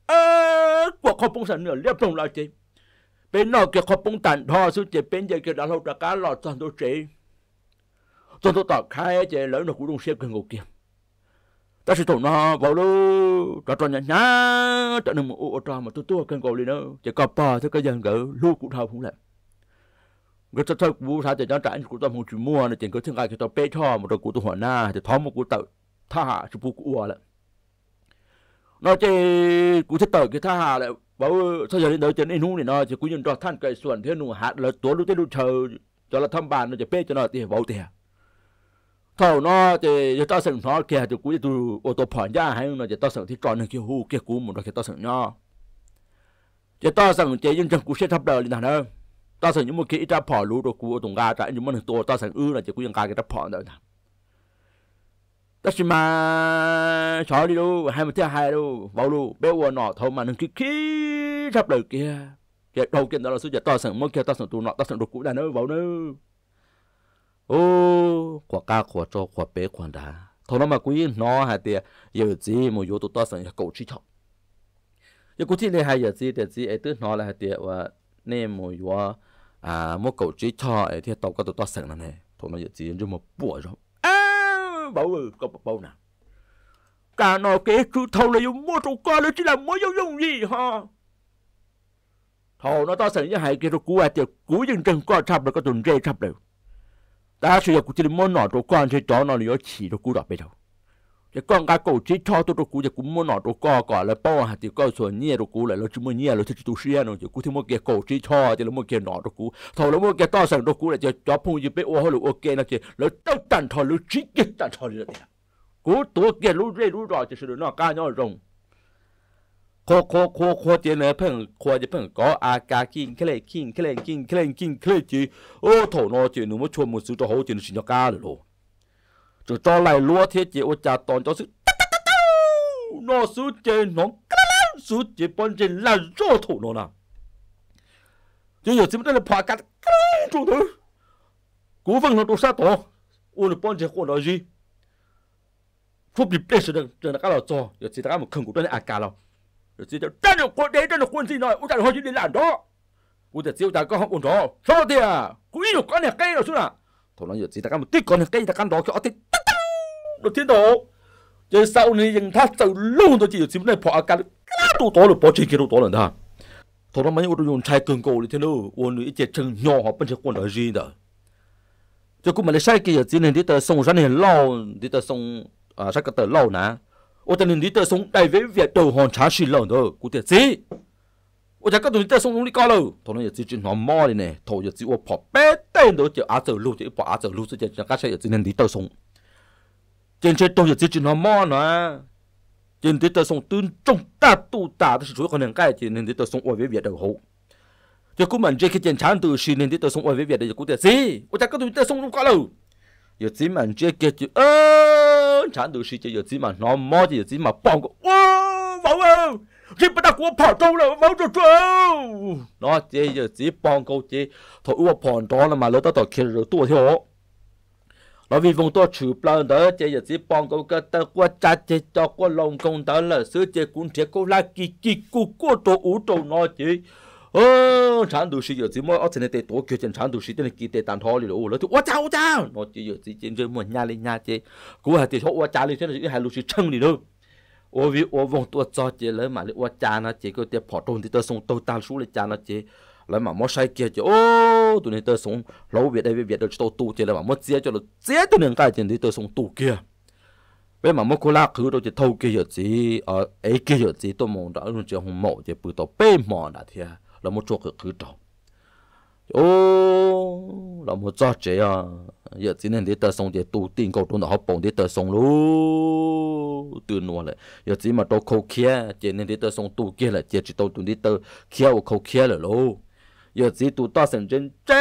ơ của khó bông nữa liếp đồng là chế bên nó kia khó bông tàn thò sư chế bên chế kia đã lâu đã cá lọ toàn tôi chế tôi tôi tỏ khai chế lỡ nó cũng đông xếp cái ngủ kia ta sẽ tổn nó vào lô ta tròn nhá nhá ta nằm ô tròn mà tôi tôi cần cầu lên đó chỉ có bò thế cái dân gỡ lô cũng thao cũng lại người ta thôi cũng sao thì nó trả của tôi mua này tiền cứ thương ai cho tôi bê cho mà tôi cũng tôi hỏi na thì thó một cũng tự tha hạ chụp cũng uo nó chỉ cú thích tờ cái thà hà lại bảo sao giờ đến đời trên in hung thì nó chỉ cú nhận cho than cái xuẩn thế nụ hạt là tuấn lúc thế lúc chờ cho là thăm bàn nó chỉ pê cho nó thì bảo thế. thầu nó thì giờ tao sừng nó kia thì cú tu ô tô phản ra hay nó giờ tao sừng thì tròn này cái hu cái cú một đó cái tao sừng nho giờ tao sừng chỉ những chân cú sẽ thắp đời lên thằng đó tao sừng những một cái ít ra phỏ lú rồi cú ở tụng ga tại những một thằng tua tao sừng ư là chỉ cú những cái cái thắp phỏ đời thằng Tashima sợ đi đâu hai mươi thứ hai đâu bảo luôn bé qua nọ thôi mà đừng kia kia sắp đời kia cái đầu kia đó là số giờ to sẵn mỗi kia to nọ to sẵn đục cũ nữa bảo nữa ô quả ca quả cho quả bé quả đá thôi nó mà quý nó hai tia giờ gì mà vô tụ to sẵn cậu chỉ chọc giờ cụ thể này hai giờ gì để gì ấy tức nó là hai tia và nên mà vô à mỗi cậu chỉ cho ấy thì tàu có tụ to sẵn này thôi nó giờ gì nhưng mà bùa rồi bầu ừ, có bầu nào cả nó kế cứ thâu là dùng mua trâu co nó chỉ là mua dùng gì ha thâu nó to sẵn như hai cái trâu cú à tiệt cú chân co chập rồi có tuần rê chập đều ta sử dụng cái mua nọ trâu con thì chó nó là chỉ trâu cú đọc bây đầu จะก้องกาโกชิชอตัวกูจะกูมัวหนอตัวกอก่อนแล้วป้อหติีก็ส่วนเนี่ยตัวกูเลยเราชิมเนี่ยเราจะตุเชียนจะกูที่มัวเกีโกชิชอจะแล้วมัวเกหนอตัวกูทอแล้วมืวเกีต่อสั่งตัวกูเลยจะจอบพุงยิบไปโอ้หรือโอเคนะเจแล้วเต้าตันทอหรือชิเกตันทอเลยเนี่ยกูตัวเกียรู้เรื่อยรู้รอจะสุดนอกก้าย่อรงโคโคโคโคเจเนเพิ่งโคจะเพิ่งก่ออากากินเคลกินเคลกินเคลกินเคลจีโอ้โถนอเจหนูมาชวนมุสุตัวโหเจนสินกาเลย chủ cho lại lúa thế chị ô trà toàn cho sự nó sự chế nó sự chế bọn chế là rõ thủ nó nè chứ giờ chúng ta là phá cắt chủ thứ cú văng nó đổ sát tổ ô nó bọn chế khổ nói gì phút bị bê sự được trường đã là cho giờ chỉ ta một khẩn của tôi là à cả rồi giờ chỉ được trên được quân đấy trên được quân gì nói ô trà hồi chỉ đi làm đó ô trà chiêu ta có không ổn đó sao thế à cú ý được con này cây rồi xuống à thôi nó giờ chỉ ta một tích con này cây ta đó cho ọt tích đầu tiên đó giờ sau này ยังถ้าจะลู่ตัวจีอยู่ซิมได้พออาการกล้าตัวโตหรือพอจีกินตัวโตหรือท่าทอดมันยังอุดมชายเกินกูเลยที่นู้วันนี้เจ็ดชังยอหอบเป็นเชกวนอะไรจีเด้อจะกูมาเลยใช้กี่จีนที่เตอส่งฉันเห็นเล่าที่เตอส่งอ่าฉันก็เตอเล่านะโอ้แต่หนึ่งที่เตอส่งได้เวียเวียดเตอหอนช้าชิเล่าเด้อกูเตอจีโอ้แต่ก็ตัวที่เตอส่งตรงนี้ก็เลยทอดมันยังจีจีหอมมอเลยเนี่ยทอดยังจีว่าพอเป๊ะเต้นเด้อจะอาเจอลู่จะพออาเจอลู่จะจะก็ใช้จีนที่เตอส่ง trên trên tôi chỉ chân nó mò nó trên thế tôi sông tương trong ta tu ta thì chủ còn hàng cái chỉ nên thế tôi sống ở với việt đầu hậu giờ cũng mình chơi cái chuyện chán từ xin nên thế tôi sống ở với việt đây cũng thế gì ôi ta có tụi tôi sống không có đâu giờ chỉ mình chơi cái chuyện ơ chán từ xin giờ chỉ mà nó mò giờ chỉ mà bong cái ô vào ơi chỉ bắt đầu của 跑 trâu rồi máu trâu trâu nó chơi giờ chỉ bong câu chơi thôi uo 跑 trâu là mà lỡ tao tao kia rồi tua theo bởi vì vùng tôi chữ plan đó chỉ là chỉ bằng cái cái tao qua cha chỉ cho qua lòng công đó là sứ chỉ cũng chỉ có là kỳ kỳ cụ cụ tổ ủ tổ nó chỉ ờ sản đồ sĩ giờ chỉ mỗi ở trên này tổ kiểu chân sản đồ sĩ trên kỳ tế tàn thọ rồi rồi thì quá chao chao nó chỉ giờ chỉ trên trên một nhà lên nhà chỉ cũng là thì số quá cha liền thế này hai lũ sĩ chân liền rồi ô vì ô vùng tôi cho chỉ lấy mà lấy quá cha nó chỉ có tiền bỏ trốn thì tôi xong tôi tan xuống lấy cha nó chỉ 来嘛莫晒结就哦，对你得送老别的别的到杜结来嘛莫接就了，接都能改进的得送杜结。vậy mà mất cô lá cứ đâu chỉ thâu kia giờ chỉ ở ấy kia giờ chỉ tôi mong đã luôn chỉ hùng mộ chỉ bự tàu bê mò đã thia là một chỗ cứ cứ trâu ô là một chỗ chế à giờ chỉ nên để tờ sông để tu tiên cầu tôi đã học bổng để tờ sông luôn từ nua lại giờ chỉ mà tôi khâu kia chỉ nên để tờ sông tu kia là chỉ chỉ tôi tu đi tờ kia khâu kia là luôn 有只读大神真这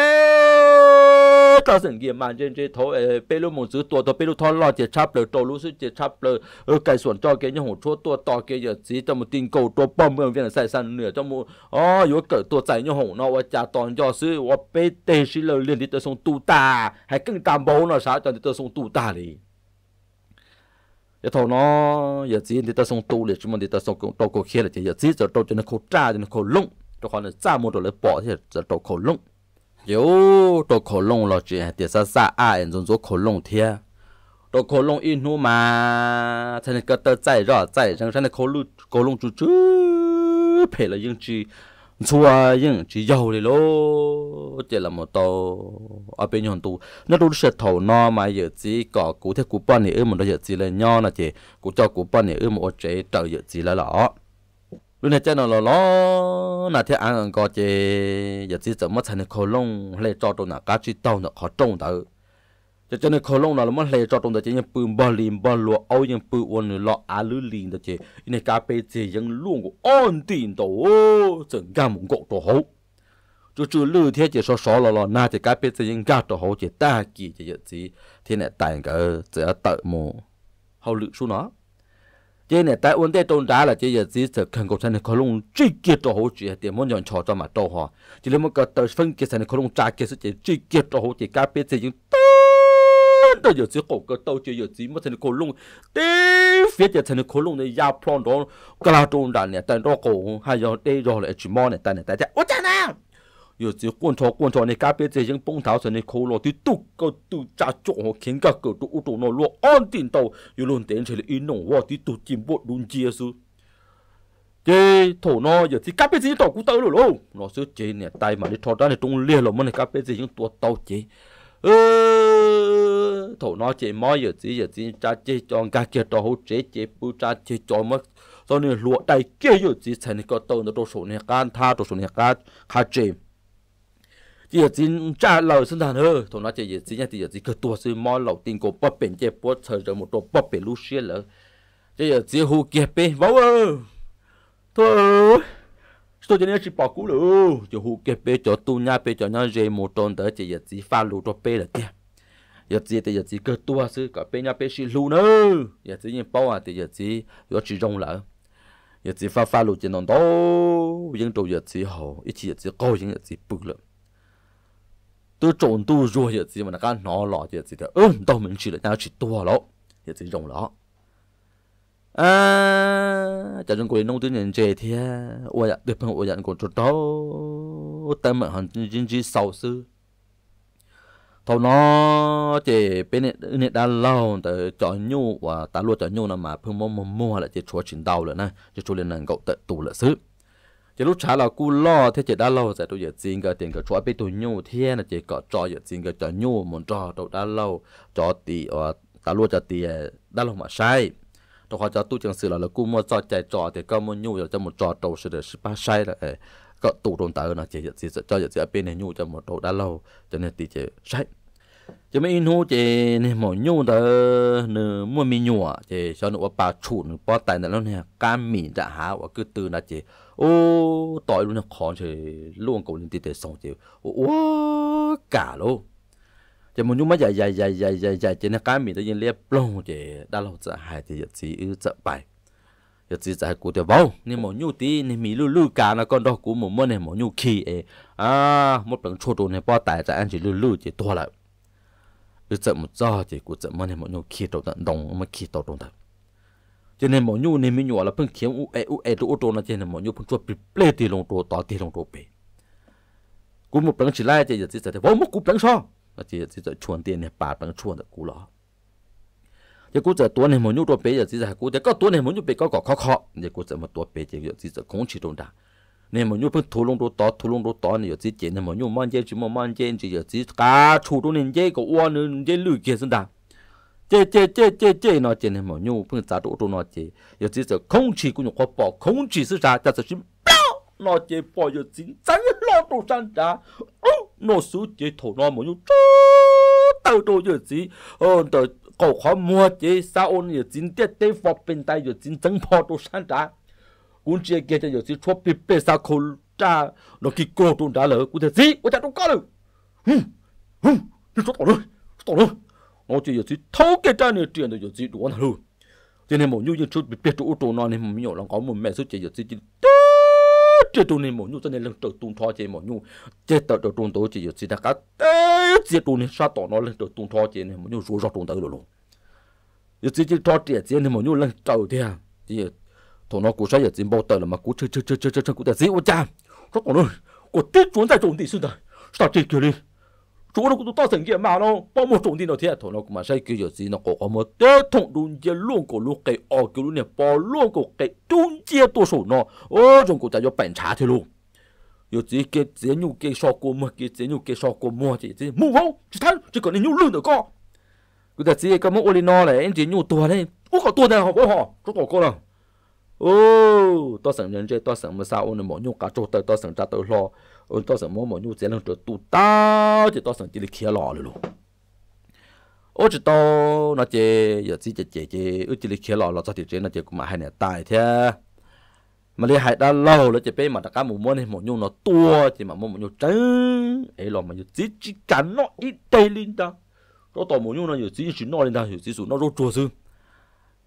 大神嘅慢真这头诶，比如蒙主多多，比如他老只差不多，道路是只差不多，呃，该算多嘅，你红错多多嘅有只这么定够多，半半变成晒山了，这么哦，有个多在你红，那我家当教师，我被电视了，连你都送杜大，还更大毛那啥，叫你都送杜大哩。cái thầu nó giờ chỉ người ta xong tu để chúng mình người ta xong đâu có kia là chỉ giờ chỉ giờ đâu cho nó khổ tra cho nó khổ lung tôi còn ra một đồ lấy bỏ thì giờ đồ khổ lông yếu đồ khổ lông là chỉ để ra ra à em dùng số khổ lông thiệt đồ khổ lông in nu mà thành nên cái tờ chạy rõ chạy chẳng thế này khổ lông khổ lông chú chú phải là những chi chua những chỉ giàu đi lô chỉ là một tàu ở bên nhon tu nó đun sẽ thầu no mà giờ chỉ có cụ thế cụ bọn thì ư một đôi giờ chỉ là nhau là chỉ cụ cho cụ bọn thì ư một chế trời giờ chỉ là lọ lúc này cha nó lo lo nà thế ăn ăn có chế giờ chỉ sợ mất thành khổ lông lấy cho tôi nà cá chỉ tàu nó khó trông tới cho cho nên khổ lông nào là mất lấy cho trông tới chỉ những bùn bò lìm bò lúa âu những bùn uốn nữa lọ á lư lìm tới chế nên cá bê chế những luôn của ổn định tổ 整干蒙 cổ tổ hậu chú chú lưu thế chỉ số số lo lo na chỉ cá bê chế những cá đồ hậu chỉ ta kỳ chỉ giờ chỉ thế này tại cái chỉ ở tự mù hậu lự số nào? chế này tại ổn đây tôn trả là chế giờ chỉ sợ cần cầu sản khó lung truy kiệt cho hỗ trợ tiền muốn nhận cho cho mà to họ chỉ lấy một cái tờ phân kiệt sản khó lung trả kiệt sự chế truy kiệt cho hỗ trợ cá biết gì nhưng tân tờ giờ chỉ cổ cơ tàu chế giờ chỉ mất sản khó lung tê phía giờ sản khó lung này ya plon đó cái là tôn trả này tại đó cổ hay giờ đây rồi lại chỉ mò này tại này tại chế ổn trả nào 有只罐头罐头，你咖啡这些崩头成你可乐的都个都炸着和钱个个都乌多那落安定到有论点起来运动我的都进步论结束。这头呢，有只咖啡这些倒古倒了喽，那是这年代嘛，你头单你中烈了嘛，你咖啡这些多倒这，呃，头呢这嘛有只有只炸这装咖这倒好这这不炸这装么？所以落大街有只成个倒那多少年干他多少年干他这。chỉ là cha lầu sinh thành hơn thôi nói chỉ là chỉ là chỉ chỉ cái tua sư mò lầu tiền cổ bắp bền chế bắp thời rồi một tổ bắp bền lu xia lỡ chỉ là chỉ hồ kia bê vâng ơ thôi tôi chỉ nên chỉ bỏ cũ lỡ chỉ hồ kia bê cho tu nha bê cho nhau rề một tròn tới chỉ chỉ pha lu cho bê là kia giờ chỉ thì giờ chỉ cái tua sư cả bê nha bê xí lu nữa giờ chỉ nhìn bao à thì giờ chỉ giờ chỉ rong lỡ giờ chỉ pha pha lu chỉ nón đó dân đồ giờ chỉ hồ ít chỉ giờ chỉ coi dân giờ chỉ bự lắm tôi trộn tu rồi giờ gì mà nó can nó lọ giờ gì đó ơn đâu mình chỉ là nhau chỉ tua lọ giờ gì rộng lọ à chả chúng tôi nông tư nhân chế thì ôi dạ được không ôi dạ còn chút đó tâm mà hẳn chính chính sau sư thầu nó chế bên này này đã lâu tới cho nhu và ta luôn cho nhu là mà phương mồm mồm mua là chế chúa chuyển đầu rồi nè chế chúa liên là cậu tự tù là sư chỉ lúc trả là cú lo thế chỉ đã lâu sẽ tôi giờ tiền cái tiền cái chỗ bị tôi nhô thế là chỉ có cho giờ tiền cái cho nhô muốn cho tôi đã lâu cho tỷ ở ta luôn cho tỷ đã lâu mà sai tôi hỏi cho tôi chẳng sự là là cú mua cho chạy cho thì có muốn nhô cho một trò đầu sự để spa sai là có tụ đồn tới là chỉ giờ chỉ cho giờ tiền bên này nhô cho một đầu đã lâu cho nên tỷ chỉ sai จะไม่นูเจเนี่หมอยูเตอเนื้อมันมีหนัวเจชอนว่าปลาฉุนป้อแต่นั่นแล้วเนี่ยการหมีจะหาว่าคือตื่นนะเจ โอ้ต่อยรู่นขอเฉยล่วงกูนี่ติดแต่สองเจโอว้ากาโลจะมันยุ่งมาใหญ่ใหญ่ใหญ่ใหญ่ใหญ่ใหญ่เจนะการหมีจะยินเรียบปลงเจด้านเราจะหายเจยจีอือจะไปยจีจะให้กูจะี๋าเนี่หมอยูตีเนี่ยมีลู่ลู่กานะก็ดอกกูหมอม่นเนี่ยหมอยูขี้เออ่าหมดเป็นชดตัวเนี่ยป้อแต่จะอันจีลู่ลู่เจตัวละ cứ chậm một giờ thì cứ chậm mà này mọi người khi tàu tận đồng mà khi tàu đồng thật cho nên mọi người nên mình nhỏ là phân kiếm u e u e tụ tàu là cho nên mọi người phân chuột bị ple thì lồng tàu tỏ thì lồng bể cú một bằng chỉ lại giờ chỉ sợ vô một cú bằng so là chỉ chỉ sợ tiền này bà bằng chuồn được cú lọ giờ cú giờ tuần này mọi người tàu bể giờ chỉ sợ cú giờ có tuần này mọi người bể có có khó khó giờ cú giờ một tàu bể giờ chỉ sợ không chỉ đồng đảng nên mà nhu phân thủ lông đồ tỏ thủ lông đồ tỏ này giờ chỉ chỉ nên mà nhu mang chơi chứ mà mang chơi chỉ giờ chỉ cá chủ đồ nên chơi có uo nên chơi lười kia sinh đà chơi chơi chơi chơi chơi nó chơi nên mà nhu phân giá đồ đồ nó chơi giờ chỉ giờ không chỉ cũng có bỏ không chỉ sự ra ta sẽ chỉ bao nó chơi bỏ giờ chỉ trắng lo đồ sang đá nó số chơi thủ nó mà nhu tao đồ giờ chỉ ờ tờ cậu khó mua chơi sao ôn giờ chỉ tiết tây phật bên tay giờ chỉ trắng bỏ đồ sang đá cũng chia kia cho nhiều sĩ chua bị bê sa khổ cha nó kỳ cô tụng đã lỡ cũng thế gì cũng chả tụng có được hừ hừ nó tốt rồi tốt rồi nó chỉ nhiều sĩ thấu cái cha này tiền được nhiều sĩ đủ ăn rồi cho nên mỗi nhu như chút bị bê trụ trụ nó nên mình nhỏ lòng có một mẹ sức chỉ nhiều sĩ chế tu nên mỗi nhu cho nên lần đầu tung thọ chế mỗi nhu chế tờ đầu tung tổ chỉ nhiều sĩ đã cả tế chế tu nên sát tổ nó lần đầu tung thọ chế nên mỗi nhu rủ rọ tung tới rồi luôn chế chế thọ chế chế nên mỗi nhu lần đầu thì à thằng nó cũng sẽ giờ chim bao tờ là mà cũng chơi chơi chơi chơi chơi chơi cũng đã dễ quá cha rất còn luôn của tết chuẩn tại trộn thì xin đời sao chơi kiểu đi chỗ nó cũng tao thành kia mà nó bao một trộn thì nó thiệt thằng nó cũng mà sẽ kiểu giờ gì nó có có một tết thằng đun chia luôn của luôn cái ở kiểu luôn này bao luôn của cái đun chia tôi số nó ở trong cũng chạy cho bệnh trả thì luôn giờ chỉ cái chỉ nhu cái so của mua cái chỉ nhu cái so của mua chỉ chỉ mua không chỉ thấy chỉ còn nhu lương được co cứ đặt chỉ cái món olino này em chỉ nhu tua đấy ô có tua này họ có họ có có nào ô tôi sẵn nhân chơi tôi sẵn mà sao ôn mỏ nhung cá trâu tới tôi sẵn ra tới lo ôn tôi sẵn mỏ mỏ nhung chế lần trở tụ tao thì tôi sẵn chỉ là kia lò rồi luôn ô chỉ tôi nó chế giờ chỉ chế chế chế ư chỉ là kia lò là cho thì chế nó chế cũng mà hay nè tài thế mà đi hại đã lâu rồi chế bé mà đã cá mù mỏ này mỏ nhung nó tua thì mà mỏ mỏ nhung trắng ấy lo mà nhung chỉ chỉ cắn nó ít đây linh ta nó tỏ mỏ nhung nó nhung chỉ chỉ nó lên ta nhung chỉ sủ nó rốt chua xương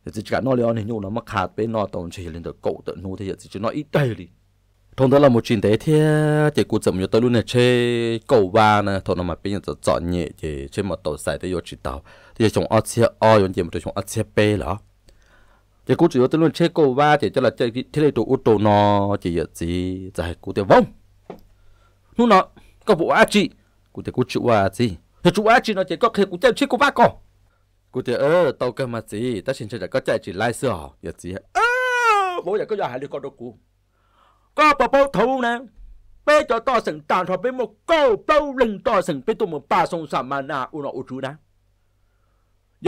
thì chỉ cả nó liền thì nhung nó mà khát bên nó tổng chỉ lên được cậu tận nuôi thì chỉ nó ít đầy đi thông đó là một chuyện thế thì chỉ cụ chậm như tôi luôn là chơi cầu ba nè thôi nó mà bây giờ chọn nhẹ thì chơi một tổ sai tới vô chỉ tàu thì chúng ở xe o rồi chỉ một chúng ở xe p đó chỉ cụ chỉ có tôi luôn chơi cầu ba chỉ cho là chơi thế này tổ ô tô nó chỉ giờ gì giải cụ tiểu vong lúc nó có vụ á chị cụ tiểu cụ chịu à gì thì chịu á chị nó chỉ có khi cụ chơi chơi cầu ba còn กูเจอเออโตกันมาสิแต่ฉันจะก็ใจจีไล่เสืออย่าจีเออโบอยากก็อยากหาดีก็ดูกูก็ปะโป๊ทูนะเป้จะต่อสังตานทอไปหมดก็เป้าลึงต่อสังไปตัวมึงป่าทรงสามานาอุนอุจูนะ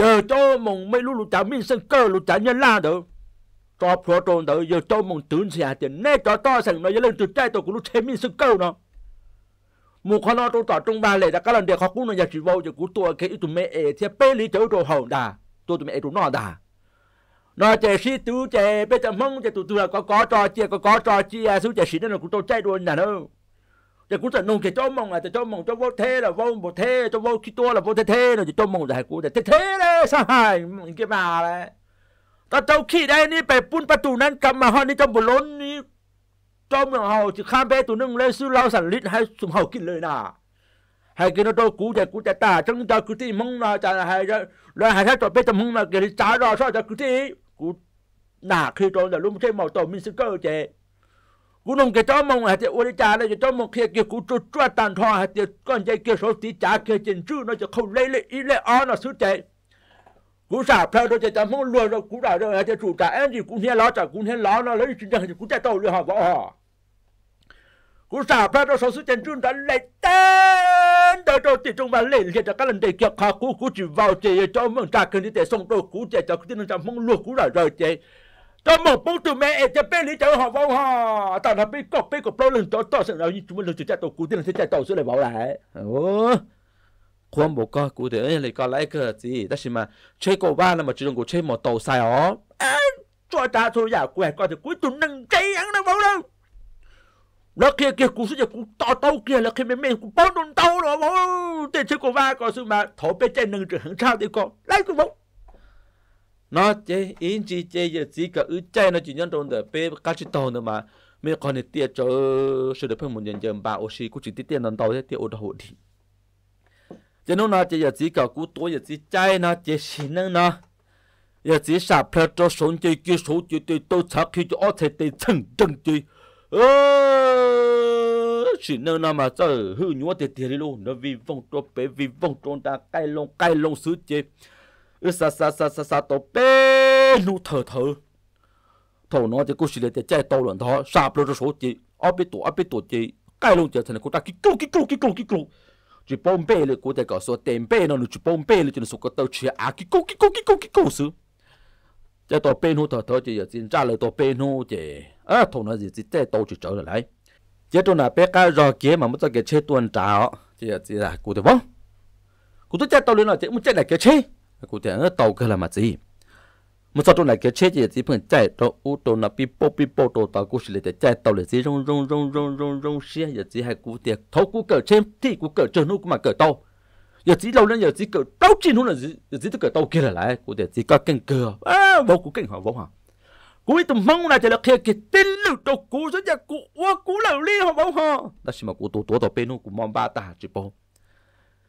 giờ cho mong mấy lúc lũ chả minh sân cơ lũ chả nhân la được cho pro trồn được giờ cho mong tướng xe tiền nè cho to sẵn nó lên từ trai tôi của lũ chế minh sân cơ nó มูขนอตต่อตรงบาเลยแต่ก็ลังเดียเขากู้นอยากจีวอจะกู้ตัวเคอตุเมเอเทียเปลีเจ้าตัวหงดาตัวตุเมเอตุนอดานอเจชีตูเจเปจะมงจะตุตัวก็กอจอเจียก็กอจอเจียสู้เจชีนั่นกูตัวใจดวนน่ะเนอะจะกูจะนงจะจ้องมองอ่ะจะจ้องมองจะว่าเท่ละว่าบ่เท่จะว่าขี้ตัวละว่าเท่ทนะจะจ้องมองจะให้กูแต่เท่เลยสหายมึงเก็บมาเลยตอนเจ้าขี้ได้นี่ไปปุ้นประตูนั้นกลับมาห้องนี้จะบุล้นนี่ cho mình hầu chỉ khám bé tụi nâng lên sư lao sản lít hay sùng hầu kinh lời nà hay cái nó đâu cú chạy cú chạy ta chẳng ta cứ tí mong là chạy hay ra là hay thấy cho bé tầm mong là cái trả rồi sao chả cứ tí cú nà khi tôi là lúc chơi màu tàu minh sư cơ chế cú nông cái cháu mong hay thì ôi cha này cái cháu mong kia kia cú cho cho tàn thoa hay thì con chạy kia số tí chả kia chư nó cho không lấy lấy ý lấy ó nó sứ chạy cú xả phao rồi chạy mong luôn rồi cú đã rồi hay thì chủ trả em gì cú nghe ló trả cú nghe ló nó lấy chuyện gì cú chạy tàu rồi họ võ họ cú sạp ra đó sau sự chân trương đã lấy tên đời đầu tiên trong bà lệ liệt cho các lần đề kiệt cú cú vào chế cho mừng trà cần đi để xong đôi cú chế cho cái tinh thần mong luôn cú đã rời chế cho một bố từ mẹ em cho bé lý cho họ vào họ ta là bé cọc bé cọc bao lần cho to sẽ nói chúng mình lần chạy tàu cú tinh thần chạy tàu sẽ lại bảo lại quan bộ coi cú thế lại coi lại cái gì đó mà chơi cổ ba là mà chỉ cổ chơi một tàu sai ó cho ta thôi giả quẹt coi thì cuối tuần nâng cháy ăn nó vào đâu nó kia kia cú sẽ cú to tâu kia là kia mẹ mẹ cú bao đồn tâu rồi mà tiền chơi của ba có sự mà thổ bên trên nâng trường hướng sao thì có lấy cú bố nó chế yên chi chế giờ chỉ cả ứ chế nó chỉ nhân trong đời bê cá chỉ tàu nữa mà mẹ con này tiệt cho sự được phân một nhân dân ba ô xí cú chỉ tiết tiền nằm tàu thế tiệt ô đầu đi cho nên nó chế giờ chỉ cả cú tối giờ chỉ chế nó chế xin nâng nó giờ chỉ sạp phật cho sống chơi kia số chơi tôi tôi sắp khi cho ở thể để chân chân chơi chỉ nơi nào mà sợ hư nhúa tiền tiền đi luôn nó vì vòng tròn bé vì vòng tròn ta cay lông cay lông sứ chế ư sa sa sa sa sa tổ bé nu thở thở thầu nó thì cô chỉ để tiền chạy tàu luận đó sạp luôn cho số chị ở bên tổ ở bên tổ chị cay lông chị thành cô ta kí câu kí câu kí câu kí câu chỉ bom bê là cô ta có số tiền bê nó chỉ bom bê là nó số cái tàu chỉ à kí câu kí câu kí câu kí câu sứ chạy tàu bên hô thở thở chỉ giờ xin trả lời tàu bên hô chị ở thủ nó gì chỉ tê tổ chỉ trở lại chế tôi là bé cá rò kia mà muốn cho cái chế tuần trào thì chỉ là cụ thể vâng cụ tôi chết tàu lên là chế muốn chết này cái chế cụ thể ở tàu cái là mà gì một số tôi này cái chế chỉ chỉ phần chạy tàu u tổ là pipo pipo tổ tàu cụ chỉ là chạy tàu là gì rong rong rong rong rong rong xe giờ chỉ hay cụ thể thấu cụ cờ chém thì cụ cờ chờ nó cũng mà cờ tàu giờ chỉ lâu lên giờ chỉ cờ tàu chín nó là gì giờ chỉ cờ tàu kia là lại cụ thể chỉ có kinh cờ à vô cụ kinh họ vô họ cúi tụm mong là chỉ là khi cái tin lưu đồ cú rất là cú quá cú là li họ bảo họ đó chỉ mà cú tổ tổ tổ bên nó cú mong ba ta chỉ bảo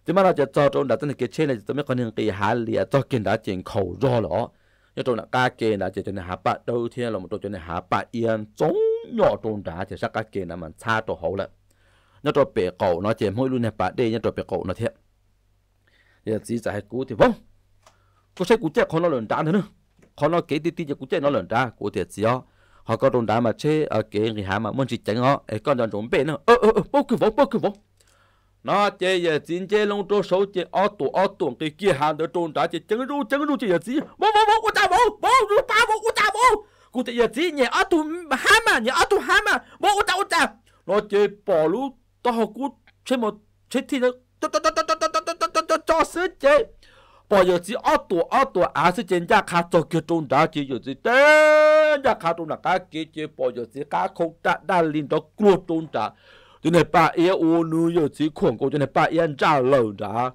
thế mà là chỉ cho trong đó tên cái trên này tôi mới còn những kia hà liệt cho kiện đã chuyện khẩu do lỏ nhớ trong là ca kiện đã chỉ cho nên hạ bạ đầu tiên là một trong nên hạ bạ yên chống nhỏ trong đã chỉ sắc ca kiện là mình xa tổ hậu lại nhớ trong bể cầu nó chỉ mỗi luôn này bạ đây nhớ trong bể cầu nó thiệt giờ chỉ giải cú thì bông, vâng. có sẽ cú chết con nó lần đạn nữa khó nó kế tí tí cho cũng chết nó lần ra của thiệt gì đó họ có đồn đá mà chế ở kế người hà mà muốn chỉ tránh họ ấy còn đòn đồn bể nữa ơ ơ ơ bao cứ vô bao cứ vô nó chế giờ chín chế lông trâu xấu chế ó tủ ó tủ cái kia hà đỡ đồn đá chế trứng ru trứng ru chế giờ gì bố bố bố của ta bố bố ru ba bố của ta bố cụ ta giờ gì nhẹ ó tủ hà mà nhẹ ó tủ hà mà bố của ta của ta nó chế bỏ lú tao học cú chế một chế thì nó cho cho cho cho cho cho cho cho cho cho bỏ giờ chỉ ở tuổi ở tuổi à sẽ chân ra khá cho cái trung đã chỉ giờ chỉ tên ra khá trung là cái kia chỉ bỏ giờ chỉ cá không đã đã lên đó cua trung đã cho nên bà ấy ô nu giờ chỉ khuẩn cô cho nên bà yên trả lầu đã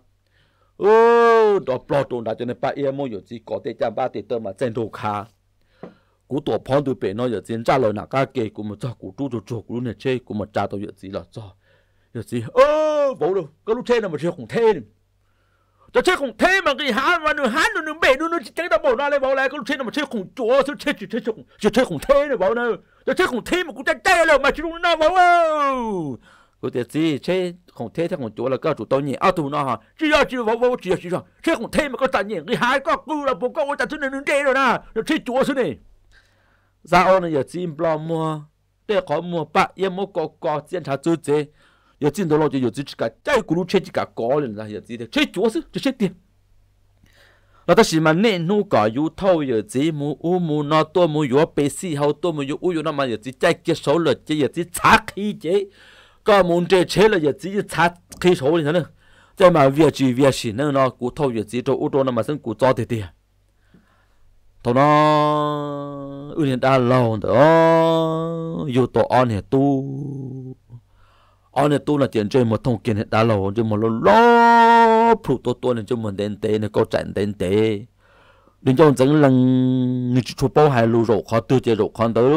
ô đó bỏ trung đã cho nên bà ấy mua giờ chỉ có thể chăm ba tỷ tơ mà chân đồ khá cú tổ phong từ bên nó giờ chỉ trả lầu nào cái kia cũng mà cho cú chú chú chú cú này chơi cũng mà trả tôi giờ chỉ là cho giờ chỉ ô bố đâu cái lúc thế là mà chơi không thế cho chơi cùng thế mà cái há mà nó há nó nó bể nó nó chỉ tránh bảo nó lại bảo lại con chơi nó mà chơi cùng chúa chứ chơi chỉ chơi cùng chỉ thế này bảo nó cho chơi cùng thế mà cũng chắc chắc là mà chỉ nó bảo có thể gì chơi cùng thế thì chúa là các chủ tôi nhỉ à tụ nó hả chỉ là chỉ bảo bảo chỉ là chỉ là chơi cùng thế mà có tận nhỉ cái há có cứ là bố có cái tận nó nó chơi rồi nè nó chơi chúa chứ này ra dạ, ông này giờ chim bao mua để có mua bạc em mua có có tiền trả chú chế 有进头了就有只个，再咕噜切几个高了，那有只的切脚是就切点。那但是嘛，你努个有头有只木乌木那多木有被死后多木有乌有那么有只再接手了，这有只擦起这，个木这切了有只擦起手了呢。再嘛，越去越是那那骨头有只做乌多那么生骨糟的的，头那有点大老的哦，有多安的多。anh tu là tiền chơi một thông kiến hết đá lầu chơi một lô lô phụ tổ tổ này chơi một đèn tế này có trận đèn tế đừng cho rằng lần người chú bao hai lô rồi khó tư chơi rồi khó tới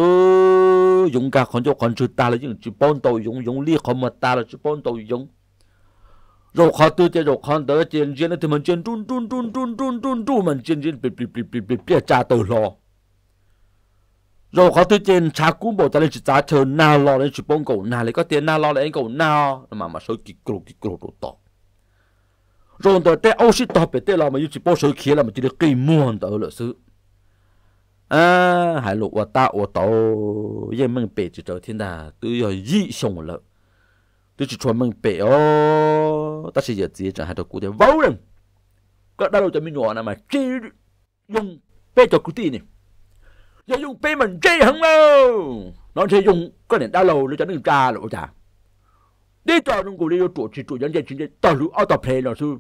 dùng cả khó cho khó chú ta là những chú bao tàu dùng dùng li, khó mà ta là chú bao tàu dùng rồi khó tư chơi rồi khó tới chơi chơi thì mình chơi trun trun trun trun trun trun run mình chơi chơi bị bị bị bị bị cha từ lò rồi khó tôi trên cha cũng bộ ta lên chỉ giá chờ nào lo lên chỉ bông cầu nào lấy có tiền na lo lên cầu na mà mà số kịch cổ kịch cổ đồ to rồi tôi té ô xí tập để là mà chỉ bông số kia là mà chỉ được kỳ muôn tới lợi sự à hải lục và ta và tàu yên mình bể chỉ trở thiên đà tôi giờ dị sống lợi tôi chỉ chuẩn mình bể ô ta sẽ giờ gì chẳng hạn tôi cụ thể vấu rằng các đại đầu cho mình nhỏ là mà chỉ dùng bể cho cụ tiền này giờ dùng mình chi không đâu nó sẽ dùng cái này đau lâu nó cho nó tra lộ trả đi cho nó cũng đi trụ chỉ trụ dân dân chính tao lũ auto play nó sư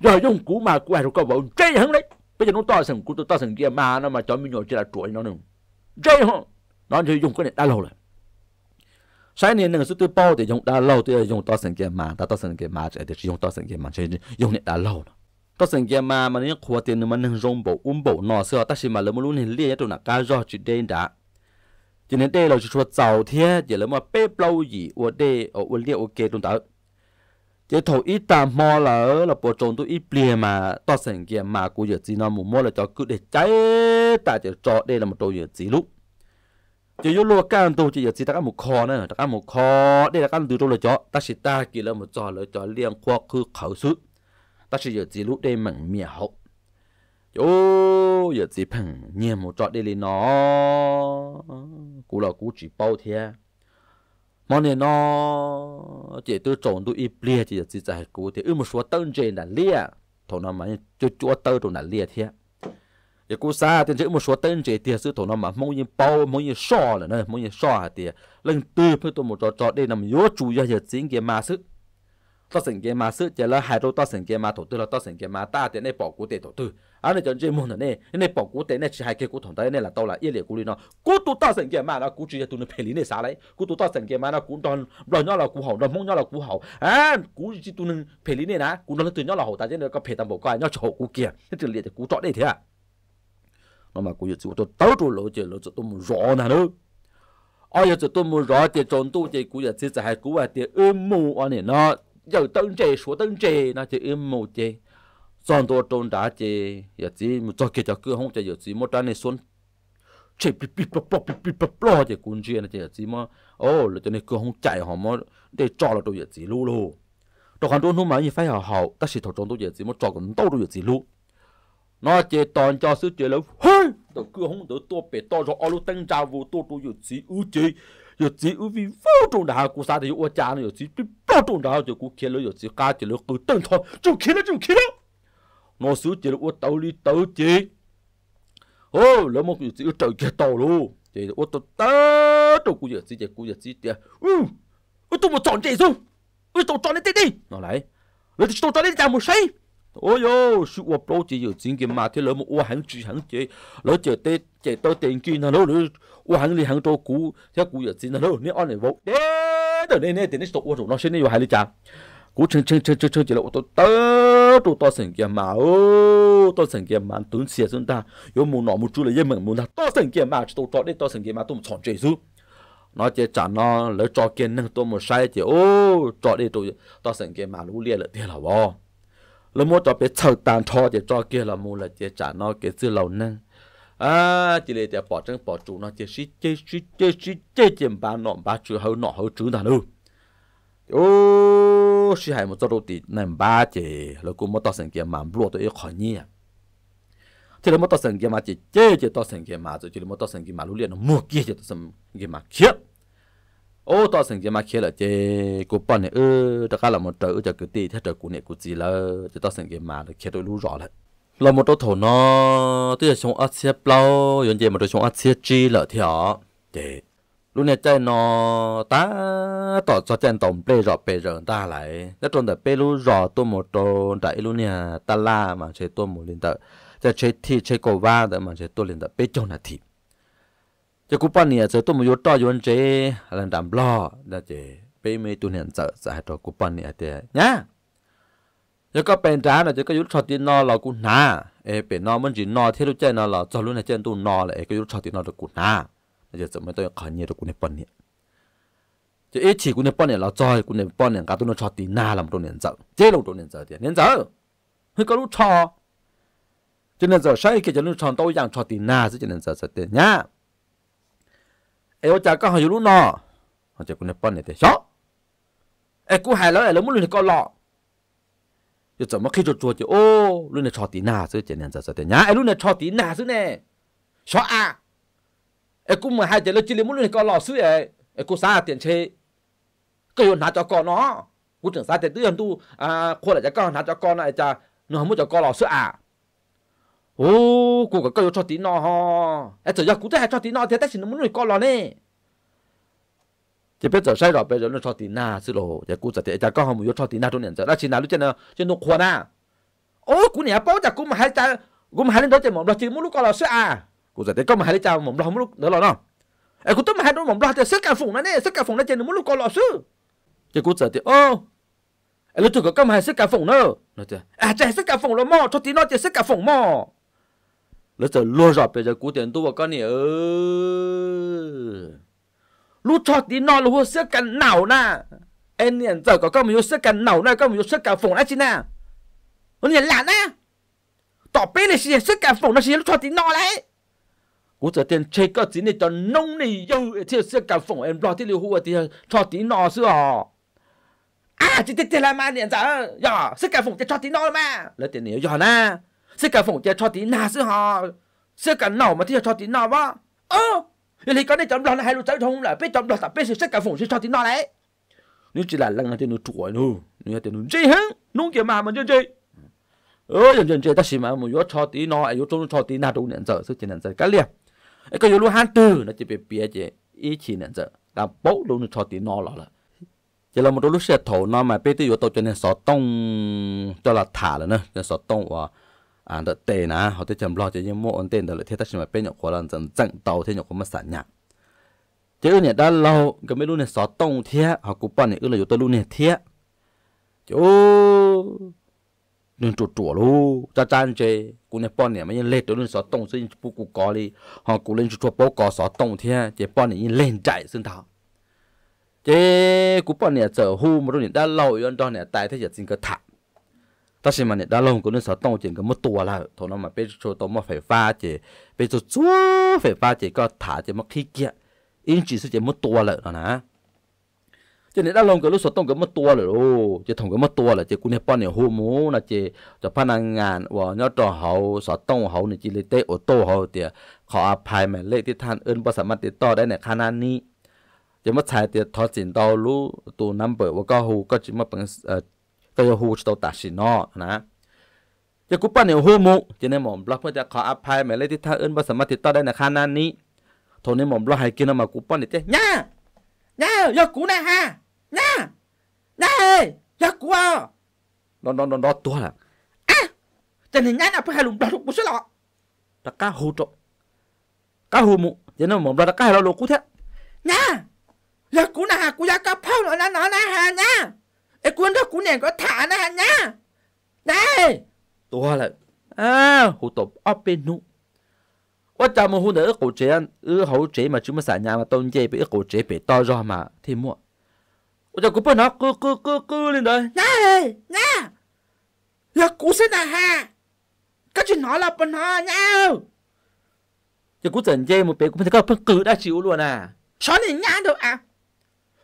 giờ dùng cú mà cú hay có vợ chi không đấy bây giờ nó to sừng cú to to sừng kia mà nó mà cho mình nhỏ chỉ là trụ nó nữa chơi không nó sẽ dùng cái này đau lâu rồi sai nên nâng sức tư bao thì dùng đau lâu thì dùng to sừng kia mà ta to sừng kia mà thì dùng to sừng kia mà chỉ dùng để đau lâu rồi ก็สังเกตมามันยังขวดเตียนมันรงบ่อุ้มบ่นอเสือตั้งชิมาเลยมันรู้เห็นเลี้ยตัวหนักการรอจุดเด่นด่าจีนเด้เราจะชวนเจ้าเทียอย่าเลยมาเป๊ะเปล่าหยีอวดเด้ออวดเลี้ยโอเคตรงเต๋อจะถูกอีตามมอละเราปวดจงตัวอีเปลี่ยมาต่อสังเกตมากูเหยียดจีนอหมู่มอเลยจะกูเด็ดใจแต่จะจอเด้เรามาตัวเหยียดจีลุกจะยุโรกันตัวจะเหยียดจีตะกันหมู่คอเนี่ยตะกันหมู่คอเด้ตะกันดูตัวเลยจอตั้งชิตากี่แล้วหมู่จอเลยจอเลี้ยงควกคือเขาซื้อ ta chỉ giờ chỉ đây mặn mía hậu ô giờ chỉ phẳng một trọ đây lên nó cú là cú chỉ bao thế mà này nó chỉ tôi trộn tôi ít lia chỉ chỉ giải cú thì ư một số tân trên là lia thổ nó mà cho chúa tơ rồi là lia thế giờ cú xa thì chỉ một số tân trên thì sư thổ nó mà mong như bao mong như so là nơi mong như so lần tư phải tôi một trọ trọ đây nằm yếu chủ gia giờ chính kia mà sức to sinh kế mà sự chỉ là hai đô to sinh kế mà đầu tư là to sinh kế mà ta tiền này bỏ cú tiền đầu tư à này chọn chuyên môn này này này bỏ cú tiền này chỉ hai cái cú thằng đấy này là tao là yên liệt cú đi nó cú tu to sinh kế mà nó cú chỉ là tu nó phải lý này sao lấy cú tu to sinh kế mà nó cú đòn đòn nhau là cú hậu đòn mông nhau là cú hậu à cú chỉ tu nó phải lý này nè cú nó từ nhau là hậu ta chứ nó có phải tầm bộ coi nhau chỗ cú kia cái từ liệt thì cú chọn đây thế à nó mà cú chỉ tôi tao trụ lỗ chỉ lỗ chỉ tôi muốn rõ nè nữa ai giờ tôi muốn rõ thì chọn tu thì cú giờ chỉ là hai cú à thì êm mù anh này nó giờ tân trẻ số tân trẻ nó chỉ im một chế chọn đồ trôn đá chế giờ chỉ một cho kia cho cứ không chế giờ chỉ một trang này xuống chế bị bị bập bập bị bập bập chế cuốn chia nó chế giờ chỉ mà ô là cho nên cứ không chạy họ mà để cho là tôi giờ chỉ lu lu đồ hàng trôn hôm mà như phải hào hậu ta chỉ thầu trôn đồ giờ chỉ một cho cũng đâu đồ giờ chỉ lu nó chế toàn cho sứ chế là hư tôi cứ không đồ tua bể to rồi ô lu tăng trào vô tôi đồ giờ chỉ ưu chế 有只有为保重的还顾啥的，我家呢有只被保重的就顾开了，有只家就了够等他就开了就开了，我手接了我兜里兜接，哦，那么有只有找接到喽，这我都打到顾有只这顾有只的，嗯，我怎么长这种，我怎么长的这的，我来，我怎么长的这么深？ôi yo sự chỉ dự chính cái mà thế lỡ một ô hàng chỉ hàng chế lỡ chế tê chế tôi tiền kia nó lỡ ô hàng đi hàng trâu cũ theo cũ dự chính nó lỡ ăn này vô đế đợt này này tiền này ô nó sẽ này vào hai lít chả cú chân chân chân chân chân chỉ là ô tô tớ sừng kia mà ô sừng kia mà tuấn xìa chúng ta yo muốn nọ một chú là yên mình muốn ta sừng kia mà chỉ tụ to đấy to sừng kia mà tụ một chọn chế xuống nó chỉ trả nó lỡ cho kia nâng tôi một sai chỉ ô cho đi tụ tao sừng kia mà lũ liệt lỡ thế là vô cho biết 了么特别臭蛋炒的炸鸡了么了，这炸那个是老嫩。à chỉ là để bỏ trứng bỏ chú nó chỉ xí chỉ xí chỉ xí chỉ chìm ba nọ ba chú hậu nọ hậu chú nào luôn ô xí hay một chỗ đầu tiên nên ba chỉ là cũng một tao sinh kia mà lúa tôi khỏi nhỉ chỉ là một tao sinh kia mà chỉ chế chỉ tao sinh kia mà rồi chỉ là một tao sinh kia mà lúa liền nó mua kia chỉ tao sinh kia mà khiếp ô to sừng chỉ mà kia là chơi cụ bọn này ư tất cả là một trời ư cho cứ tì theo trời cố này cố gì là chỉ to sừng chỉ mà là kia đôi lú rõ lại là một đôi thổ nó tôi là chúng ăn xếp bao. yên gì một đôi chúng ăn xếp chi là theo để lúc này chơi nó ta tỏ cho chân tổng bê rõ bê giờ ta lại rất trong đợt bê lú rõ tôi một đôi đại lúc này ta la mà chơi tôi một liên tờ chơi thì chơi cổ ba để mà chơi tôi lần tờ bê trong là thịt จะกูป้นเนี่ยเจอต้องมายต่อยนเจอะไรดำล้อนะเจไปไม่ตัวเนี่ยจะจะให้ตัวกูป้นเนี่ยเจเนี่ยแล้วก็เป็นร้านอาจจะก็ยุทธชดีนอเรากูนาเอเป็นนอมันจีนอเที่ยวใจนอเราจะรู้ในเจนตัวนอเลยเอก็ยุทธชดีนอเรากูนาอาจจะจะไม่ต้องขอเนี่ยตัวกูในป้นเนี่ยจะเอชีกูในป้นเนี่ยเราจอยกูในป้นเนี่ยการตัวนอชดีนาลำตัวเนี่ยจะเจลงตัวเนี่ยจะเดียเนี่ยจะเฮ้ก็รู้ชอจะเนี่ยจะใช้กิจจะรู้ชอนโตอย่างชดีนาซึ่งจะเนี่ยจะเดียเนี่ย ai ô chả có hồi lúc nọ họ chỉ có nếp bắn này thế chó ai cũng hài lắm ai lắm muốn lên con lọ chứ 怎么 khi chuột chuột ô lúc này cho tí nà chứ chỉ nên giờ giờ thế nhá ai lúc này cho tí nà chứ nè chó à ai cũng mà hai chỉ là chỉ muốn lên con lọ chứ ai ai cũng xa tiền chê cái hồn hạ cho con nó cũng chẳng xa tiền tư à khoa lại cho con hạ cho con này chả nó muốn cho con lọ chứ à ô cô có câu cho tí nọ ho ấy giờ cụ thế hay cho tí nọ thì tất nhiên nó muốn người con nè chỉ biết giờ sai rồi bây giờ nó cho tí na xí lộ giờ cụ giờ thì giờ có hôm muốn cho tí na trong nhận giờ đó chỉ là lúc trên nó ờ, trên nó khoan ô cụ nhà bao giờ cụ mà hai cha cụ mà hai lên đó chỉ mồm chỉ muốn lúc con lo sữa à cụ giờ thì có mà hai lên cha mồm lo muốn lúc nữa lo nó ấy tôi mà hai đôi mồm lo thì sức cả phụng nó nè sức cả phụng nó trên nó muốn lúc con lo sữa chỉ cụ giờ thì ô ấy lúc tôi có có mà sức cả phụng nữa nó chưa à chạy sức cả phụng lo cho tí nó chỉ sức cả phụng mò แล้วจะลัวจับไปจะกูเตียนตัวก็เนี่ยเออลูกชอตีนอนลูกเสื้อกันหนาวนะเอ็นเนี่ยเจอก็ก็มีเสื้อกันหนาวนะก็มีเสื้อกันฝงนะจีน่ะมันเนี่ยหลานนะต่อไปเนี่ยเสื้อกันฝงนะจีลูกชอตีนอนเลยกูจะเตียนเชก็จีนี่จะนุ่งนี่ยูเที่ยวเสื้อกันฝงเอ็นรอที่ลิวหัวที่ชอตีนอนเสื้ออ่ะจีเตียนอะไรมาเนี่ยจ้ะอย่าเสื้อกันฝงจะชอตีนอนมาแล้วเตียนเนี่ยอย่านะ sẽ cả phụng chơi cho tí nà sư hà sẽ cả nào mà thì cho tí nào ba ơ thì cái này chấm đoán là hai lúc cháu thông là biết chấm đoán là biết sẽ cả phụng chơi cho tí nào đấy nếu chỉ là lăng thì nó chuỗi nó nếu thì nó dễ hơn nó kia mà mình chơi chơi ơ dần dần chơi ta xí mà mình yếu cho tí nó yếu trong cho tí nào đâu nhận giờ sức chỉ nhận giờ cái liền cái cái yếu luôn han từ nó chỉ bị bịa chỉ ý chỉ nhận giờ là bố luôn cho tí nó là chỉ là một đôi lúc xe thổ nó mà biết giờ yếu tàu cho nên sọ tông cho là thả là nữa sọ tông và ờ, อันเดตนะเขาจะจำลอจะยังโมอันเตนเดลเทตัชมาเป็นอย่างคนเราจังจังเตาเทียนอย่างคนมาสัญญาเจ้าเนี่ยด้านเราก็ไม่รู้เนี่ยสอตงเทียเขากูปั้นเนี่ยเออเราอยู่ตะลุู้เนี่ยเทียโจ้นึ่งจุดจั่วรู้จ้าจานเจกูเนี่ยป้อนเนี่ยไม่ยังเล่นตัวนึ้งสอตงซึ่งปุ๊กูกอลีเขากูเล่นจุดจั่วโป๊กอสอตงเทียเจ้ป้อนเนี่ยยังเล่นใจซึ่งเท้าเจ้กูป้อนเนี่ยเจอหูมารู้เนี่ยด้านเราย้อนตอนเนี่ยตายเทียจริงก็ถัก但是嘛呢，咱拢搿能啥动静搿么多啦，同侬嘛，比如说多么会发者，比如说做会发者，个他者么去结，因只是这么多了呐。จะเนี่ยลงกับลูกสตงกับมาตัวเลยโอ้จะถงกับมาตัวเลยจะกูเนี่ยป้อนเนี่ยหูมูนะเจ จะพนักงานว่าเนาะต่อเขาสตงเขาเนี่ยจิเลเตโอโตเขาเตียขออภัยแม่เลขที่ท่านเอิญบ่สามารถติดต่อได้ในขณะนี้ จะมาใช้เตียทอสินตอรู้ตัวน้ำเปิดว่าก็หูก็จะมาเป็นเอ่อก็จะหูตัวตัดสินนอนะจะกุปันเนี่ยหูมุจะในหม่อม็อกเพื่อจะขออภัยแม่เลยที่ท่าเอิญบวสมาติดต่อได้ในขณะนี้โทนี้หม่อม็อกให้กินมากุปปนเนี่ยเจ๊ย่าย่ายกกูนะฮะย่าย่าเยยกกูอ่ะนอนนอนนอนตัวละอ่ะจะในี่ยย่าน่ะเพื่อให้ลุงบร็อกบุษหรอตะก้าหูจก้าหูมุจะในหม่อม็อกตะก้าให้เราลงกูเถอะย่ายกกูนะฮะกูอยากกระเพ่อหน่อยนะหน่อยนะฮะย่า ê cuốn đó cú nè có thả nè nhá này tôi là à hụ tổ ấp bên nụ 我咱们湖南狗这样，呃好这嘛，这么三年嘛，冬季被狗这被打扰嘛，听么？我叫古不拿，古古古古领导，那那，那古是哪哈？cái chuyện nó là bọn họ nhau giờ cũng dần dây một bé cũng phải có phân cử đã luôn à sao nhá đâu à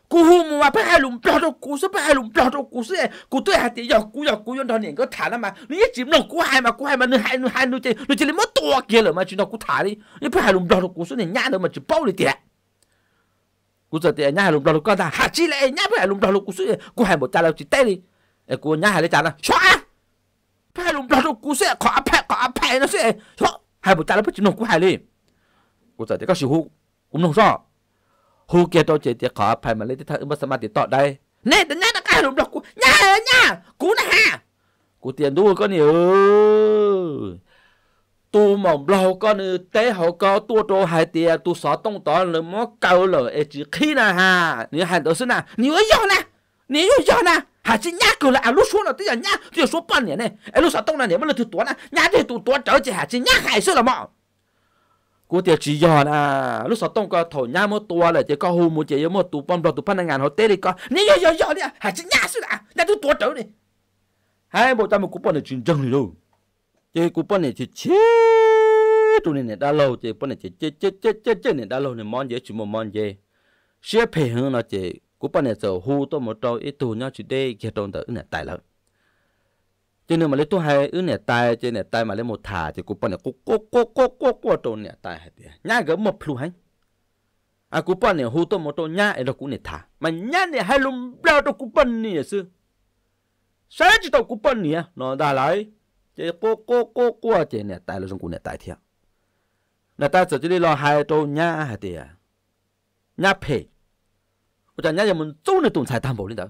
cú hù mà bà hai lùng bao đâu cú số bà hai lùng bao đâu cú số cú tôi hạt tiền dọc cú dọc cú yon đó niệm có thả nó mà nó nhất chìm lòng cú hai mà cú hai mà nó hai nó hai nó chơi nó chơi lên mất to kia rồi mà chỉ nó cú thả đi nhưng bà hai lùng bao đâu cú số này nhá rồi mà chỉ bao đi tiền cú giờ tiền nhá hai lùng bao đâu cú số cú hai một ta là chỉ tay đi cú nhá hai lấy chán là xóa bà hai lùng bao đâu cú số khó áp khó áp nó sẽ xóa hai một ta là chỉ nó cú hai đi cú giờ tiền các sư hú cũng không sao hu kia tôi chỉ tiếc khó phải mà lấy thằng mà mà tiếc tọt đây nè đến nhà đã cái lục độc của nhà nhà cú nè ha con nhiều tu mỏng lâu con tế hậu có tua trô hai tiền tu xó tông tỏ là mó cao lở e chỉ khi nè ha nếu hàn đó xin nè nếu yêu nè nếu yêu hà chỉ nhá cử là lúc xuống là tí là nhá thì số bao nhiêu này lúc xó tông là nếu mà là nè nhá thì tu tuấn trở hà chỉ nhá hải số là mọ กูเตียวจียอนอ่ะลูกสาวต้องก็ถอนย่ามัตัวเลยเตียวก็หูมูเจียมัตัวปอมรอตัวพนักงานเขาเต้เลยก็นี่ยอยอยเนี่ยหาจีย่าสุดอ่ะนั่นตัวตัวเต๋อเนี่ยให้บอกจำกูปอนเนี่ยจริงจังเลยดูเจ้กูปอนเนี่ยจะเชี่ยตัวเนี่ยดาโลเจ้ปอนเนี่ยจะเจ๊เจ๊เจ๊เจ๊เจ๊เนี่ยดาโลเนี่ยมอนเยจุมมอนเยเชี่ยเพหงนะเจ้กูปอนเนี่ยจะหูตัวมดตัวไอตัวเนี่ยจุดเด็กเกี่ยวกับตัวเนี่ยตายแล้ว cho nên mà lấy tôi hay ứ nè tai cho nè tai mà lấy một thả thì cú bọn nè cú cú cú cú cú cú trôn nè tai hết đi nhá gỡ một plu hành à cú bọn nè hô to một trôn nhá ấy là cú nè thả mà nhá nè hay lùm bao tôi cú bọn nè sư sáng chỉ tôi cú bọn nè nó đã lại chỉ cú cú cú cú chỉ nè tai là giống cú nè tai thiệt nè tai chỉ đi lo hai trôn nhá hết đi nhá phê 我讲人家有么走呢，动才担保领导。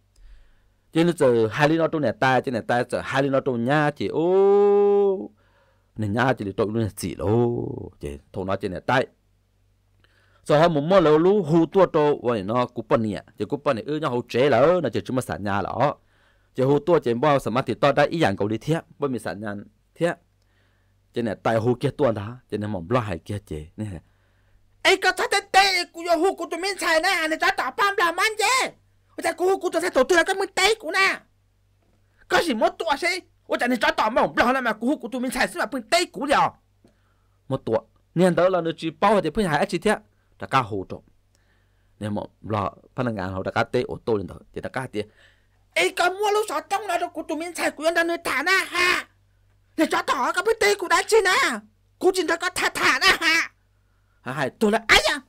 chứ nó giờ hai linh nó trong nhà ta trên nhà ta giờ hai linh nó trong nhà chỉ ô nhà nhà chỉ để trộn luôn là chỉ lô chỉ thôn nó trên này tai. Sau họ muốn mua lô lú hù tua trô vậy nó cũng bận nhỉ chỉ cũng này, ư nhau hù chế lỡ nó chỉ chúng mà sản nhà lỡ chỉ hù tua chỉ bao sản mà thì to đã ý dạng cầu đi thiếp bởi vì sản nhà thiếp trên này tai hù kia tua đó trên này mỏng loài hải kia chế nè ấy có thật tệ của hù của tụi mình xài này anh ta tỏ pam làm ăn chứ たこうことさととやかむたいこな可是莫多些我叫你找到嘛不然那嘛古古都没才是嘛不对古了莫多念到了那句包的不还一天大家好着你莫老把那眼好大家对我多人头大家对哎个莫路少东来的古都没才古要那谈啊哈你找到个不对古来进啊古进这个谈谈啊哈还多了哎呀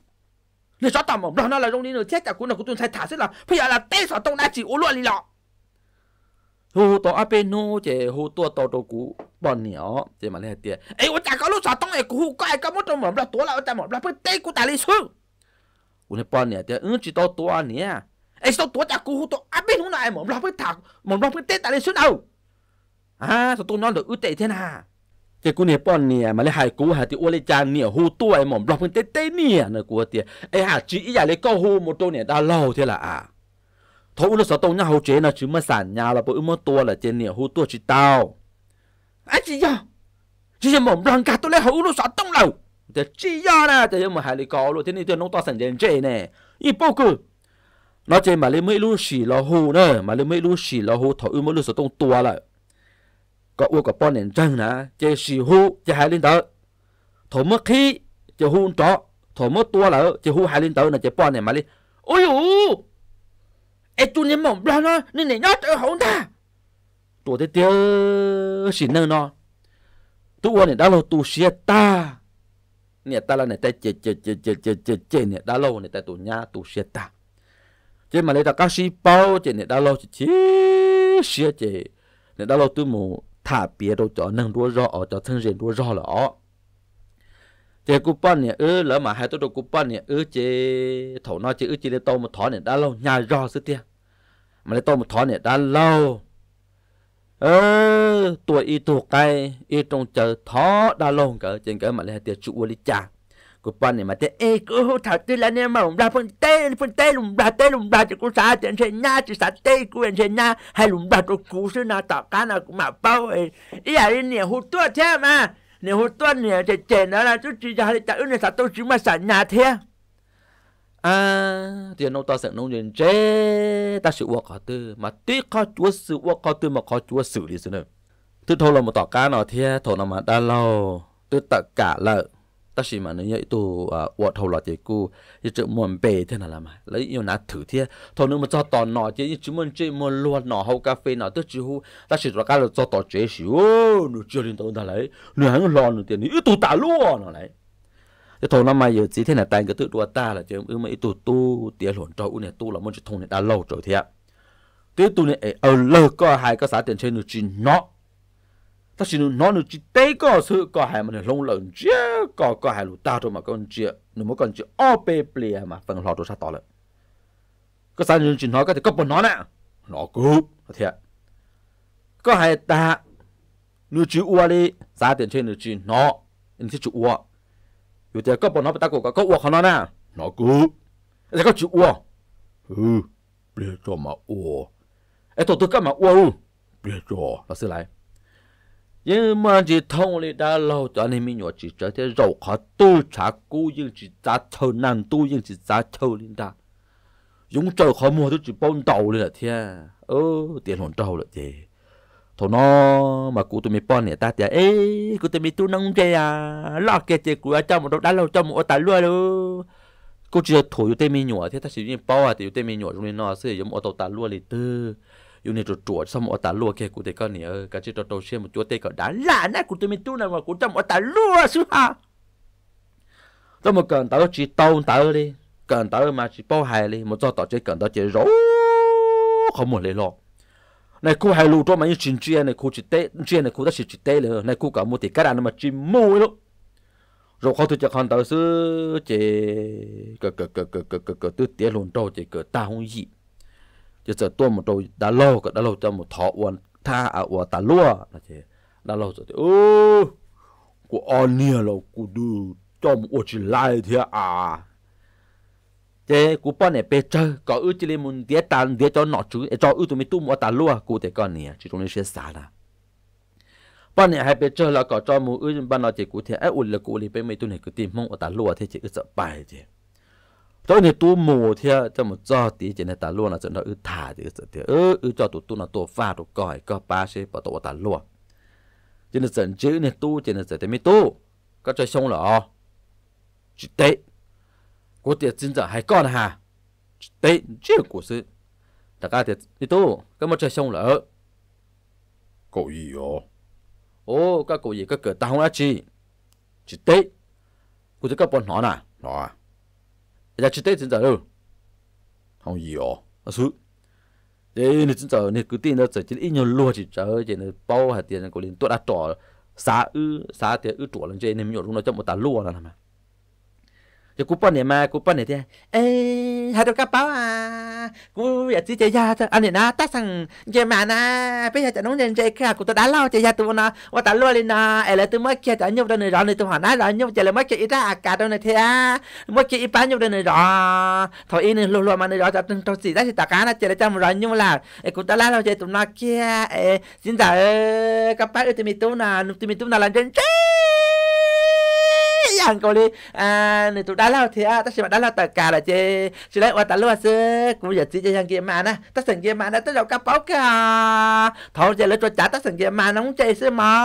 你找大猛，然后呢来容你呢，天下姑娘姑娘才打死了，不要了，带上东南几我乱你了。hồ tổ ape nô chế hồ tổ tổ tổ cũ bọn nhỏ chế mà này tiền ấy tôi đã có lúc sao tông này cũ cái cái mốt trong mồm là tổ là tôi mồm là bên tây cũ ta lấy xuống tôi này bọn nhỏ tiền ứng chỉ tổ tổ anh nhé ấy sao tổ đã cũ tổ ape nô này mồm là bên thằng mồm là bên tây ta à sao tôi nói được ưu tệ thế nào cái cú này bọn nè mà lấy hai cú hà thì ô lấy nè hú tuổi mà bọc bên tê tê nè nữa của tiệt ấy hà chỉ ý lấy câu hú một tô nè đã lâu thế là à thôi nó sợ tông nhau hậu chế nó mà sản nhà là bữa mất tua là trên nè hú tua chỉ tao à chị giờ chị giờ mà bọc cả tôi lấy hú nó sợ lâu thế chị giờ nè thế mà hai lấy câu luôn thế này tôi nó to sản trên chế nè ít bao cơ nó chơi mà lấy mấy lú xì lo hú nữa mà lấy mấy lú xì lo hú thôi mới lú sợ tông tua có u có bọn nền trăng nè chế sĩ hu chế hai lên tớ thổ mất khí chế hu trọ thổ mất tua lỡ chế hu hai lên tớ nè chế bọn nền mà đi ôi u ê chú nhớ mỏng bla nó nên này nhót ở hổng ta tuổi thế tiêu xin nâng nó tu u nè đã lâu tu xia ta nè ta là nè tay chê chê chê chê chê chê chế nè đã lâu nè tay tu nhá tu xia ta chế mà lấy ta cá sĩ bao chê nè đã lâu chê chế xia chế nè đã lâu tu mù thả bia đồ cho nâng đua rõ cho thân diện đua rõ là ó chế cú bắn nè ư lỡ mà hai tôi đồ cú bắn nè ư chế thổ nó chế để tàu một thỏ nè đã lâu nhà rõ sư tia mà để tàu một thỏ nè đã lâu ơ tuổi y tổ cây y trong chờ thó đã lâu cỡ trên cái mà lại tiệt trụ đi chàng กูปอนเนี่ยมาเตเอ้กูถอดตื้อแล้วเนี่ยมาผมลาพันเต้พันเต้ลุมลาเต้ลุมลาจะกูสาเตนเชน่าจะสาเต้กูเอนเชน่าให้ลุมลาตัวกูซื้อนาต่อการเอากูมาเป้าเอ้อีอะไรเนี่ยหูตัวแท้มาเนี่ยหูตัวเนี่ยจะเจนแล้วนะจุดจีจะให้จัดอุ้นเนี่ยสาตัวจิ้มมาสัญญาเท้อ่าเดี๋ยวน้องต่อเสร็จน้องเรียนเจ๊ตาสิวขอตื้อมาตื้อขอจัวสิวขอตื้อมาขอจัวสื่อดิสิเนอะตื้อโทรเรามาต่อการเอาเท้โทรเรามาด้านเราตื้อตะกะเลิก ta chỉ mà nó vậy tu à hoạt hậu là chỉ như chữ muốn bề thế nào làm mà lấy yêu nát thử thế thôi nếu mà cho tò nọ chứ như chữ muốn chơi muốn luôn nọ hậu cà phê nọ tức chữ hu ta chỉ là cái là cho tò chế xíu nó chưa đến đâu ta lấy nó hắn lo nó tiền nó tu ta luôn nó lấy cái thôn nó mà giờ chỉ thế là tay cái tự đua ta là chứ ư mà tu tu tiền hồn trâu này tu là muốn chữ thùng này đã lâu rồi thế ạ cái tu này ở lâu có hai cái xã tiền chơi nó chỉ nọ ta chỉ nó nó chỉ tế có sự có hai mà lông lợn chia có có hai lũ ta rồi mà con chia nó mới con chia o bê bê mà phần lọt đồ sao to lên, có sao nên chỉ nói cái thì có bọn nó nè nó cứ thiệt có hai ta nếu chỉ ua đi giá tiền trên nếu chỉ nó nên chỉ ua rồi thì có bọn nó ta cổ, có ua không nó nè nó cứ, thì có chỉ ua ừ biết cho mà ua ấy tôi tôi cái mà ua ừ biết cho là sẽ lại nhưng mà chỉ thông lý đã lâu cho nên mình nhỏ chỉ cho thế rầu khó tu trả cú nhưng chỉ trả thầu năng tu nhưng chỉ trả thầu linh ta dùng cho khó mua tôi chỉ bông đầu lên là thế ơ tiền hồn đầu là thế thôi nó mà cụ tôi mình bông này ta thì ê cụ tôi mình tu năng chơi à lo cái chơi của trong một đã lâu trong một tài luôn luôn cụ chỉ thổi tụi mình nhỏ thế ta chỉ như bao à thì tụi mình nhỏ trong nó sẽ dùng ô tô tài luôn thì tư yêu này rồi chuột xong ở tà lua kia cụ thể con này cái chuyện đầu xe một chuột tê cỡ đá lạ nè cụ tụi mình tu nào mà cụ trong ở tà lua xuống ha tôi một cần tao chỉ tàu tao đi cần tao mà chỉ bao hài đi một do tao chơi cần tao chơi rỗ không muốn lấy lo này cô hài lù cho mà như chuyện chuyện này cô chỉ tê chuyện này cô ta chỉ chỉ tê rồi này cô cả một tỷ cái đàn mà chỉ mua luôn rồi khó tôi chắc hẳn tao sư chỉ cờ cờ cờ cờ cờ cờ tư tiết luôn chỉ cờ ta gì giờ giờ tôi một đầu đã lâu đã lâu cho một thọ uốn tha à ta lúa là thế đã lâu rồi ô của on nia lâu của du cho một uốn chỉ lại thế à thế của bọn này bây giờ có chỉ lên muốn đĩa tan cho nọ chứ cho ư tụi mình tu mua ta lúa của thế con nè chỉ trong này sẽ xả là bọn này hai bây giờ là có cho một ư ban nó chỉ của thế ấy uốn là của đi bên mấy tụi này cứ tìm mong ở ta lúa thế chỉ ư sợ bài thế cho nên tu mù thì cho một cho tí chỉ này ta luôn là chuyện đó ư thả thì ư thì ư ư cho tụt tu là tổ pha tụt còi có ba xe bỏ tổ ta luôn cho là chuyện chữ này tu chỉ là thì mi tu có cho xong là chỉ tế có tiền chính giả hay con hà chỉ tế chưa có sự tất cả thì mi tu cái một cho xong là cậu gì ó ô các cậu gì các cửa ta không là chi chỉ tế của cái bọn nó nè nó à giờ dạ, chỉ tết chính đâu không gì à sự thế nên chính giờ nên cứ tin nó chỉ chỉ ít nhiều lúa chỉ chờ chỉ nên bao hạt tiền của liền tuột đã à, trỏ xá ư xá tiền ư trỏ lên trên nên nhiều lúc nó chậm một tá lúa là làm à? thì cú bận mà cú bận để thế ê hai đứa cá báo à cú giờ chỉ chơi ra thôi anh này na ta sang chơi mà na bây giờ chẳng nói chơi kia cú tôi đã lâu chơi ra tụi nó và ta luôn lên na à, ê là tôi mới kia chẳng nhúc đơn này rõ này tôi hỏi na rõ nhúc chơi là mới kia ít ra à, cả đâu này thế à mới kia ít bán nhúc đơn này rõ thôi in luôn luôn mà này rõ cho tôi tôi chỉ ra ta cá chơi là trăm rõ nhúc là cú ta lâu chơi tụi nó kia xin chào cá báo tụi mình à, tụi nào tụi mình tụi nào làm chơi hàng cậu đi à nè tụ đã lao thì à tất nhiên đã lao tờ cả là chê chỉ lấy qua tả luôn sẽ cũng giờ chỉ cho hàng kia mà nè tất nhiên kia mà nè tất đầu cá bóc cả thầu giờ lấy cho trả tất nhiên kia mà nó cũng chơi mà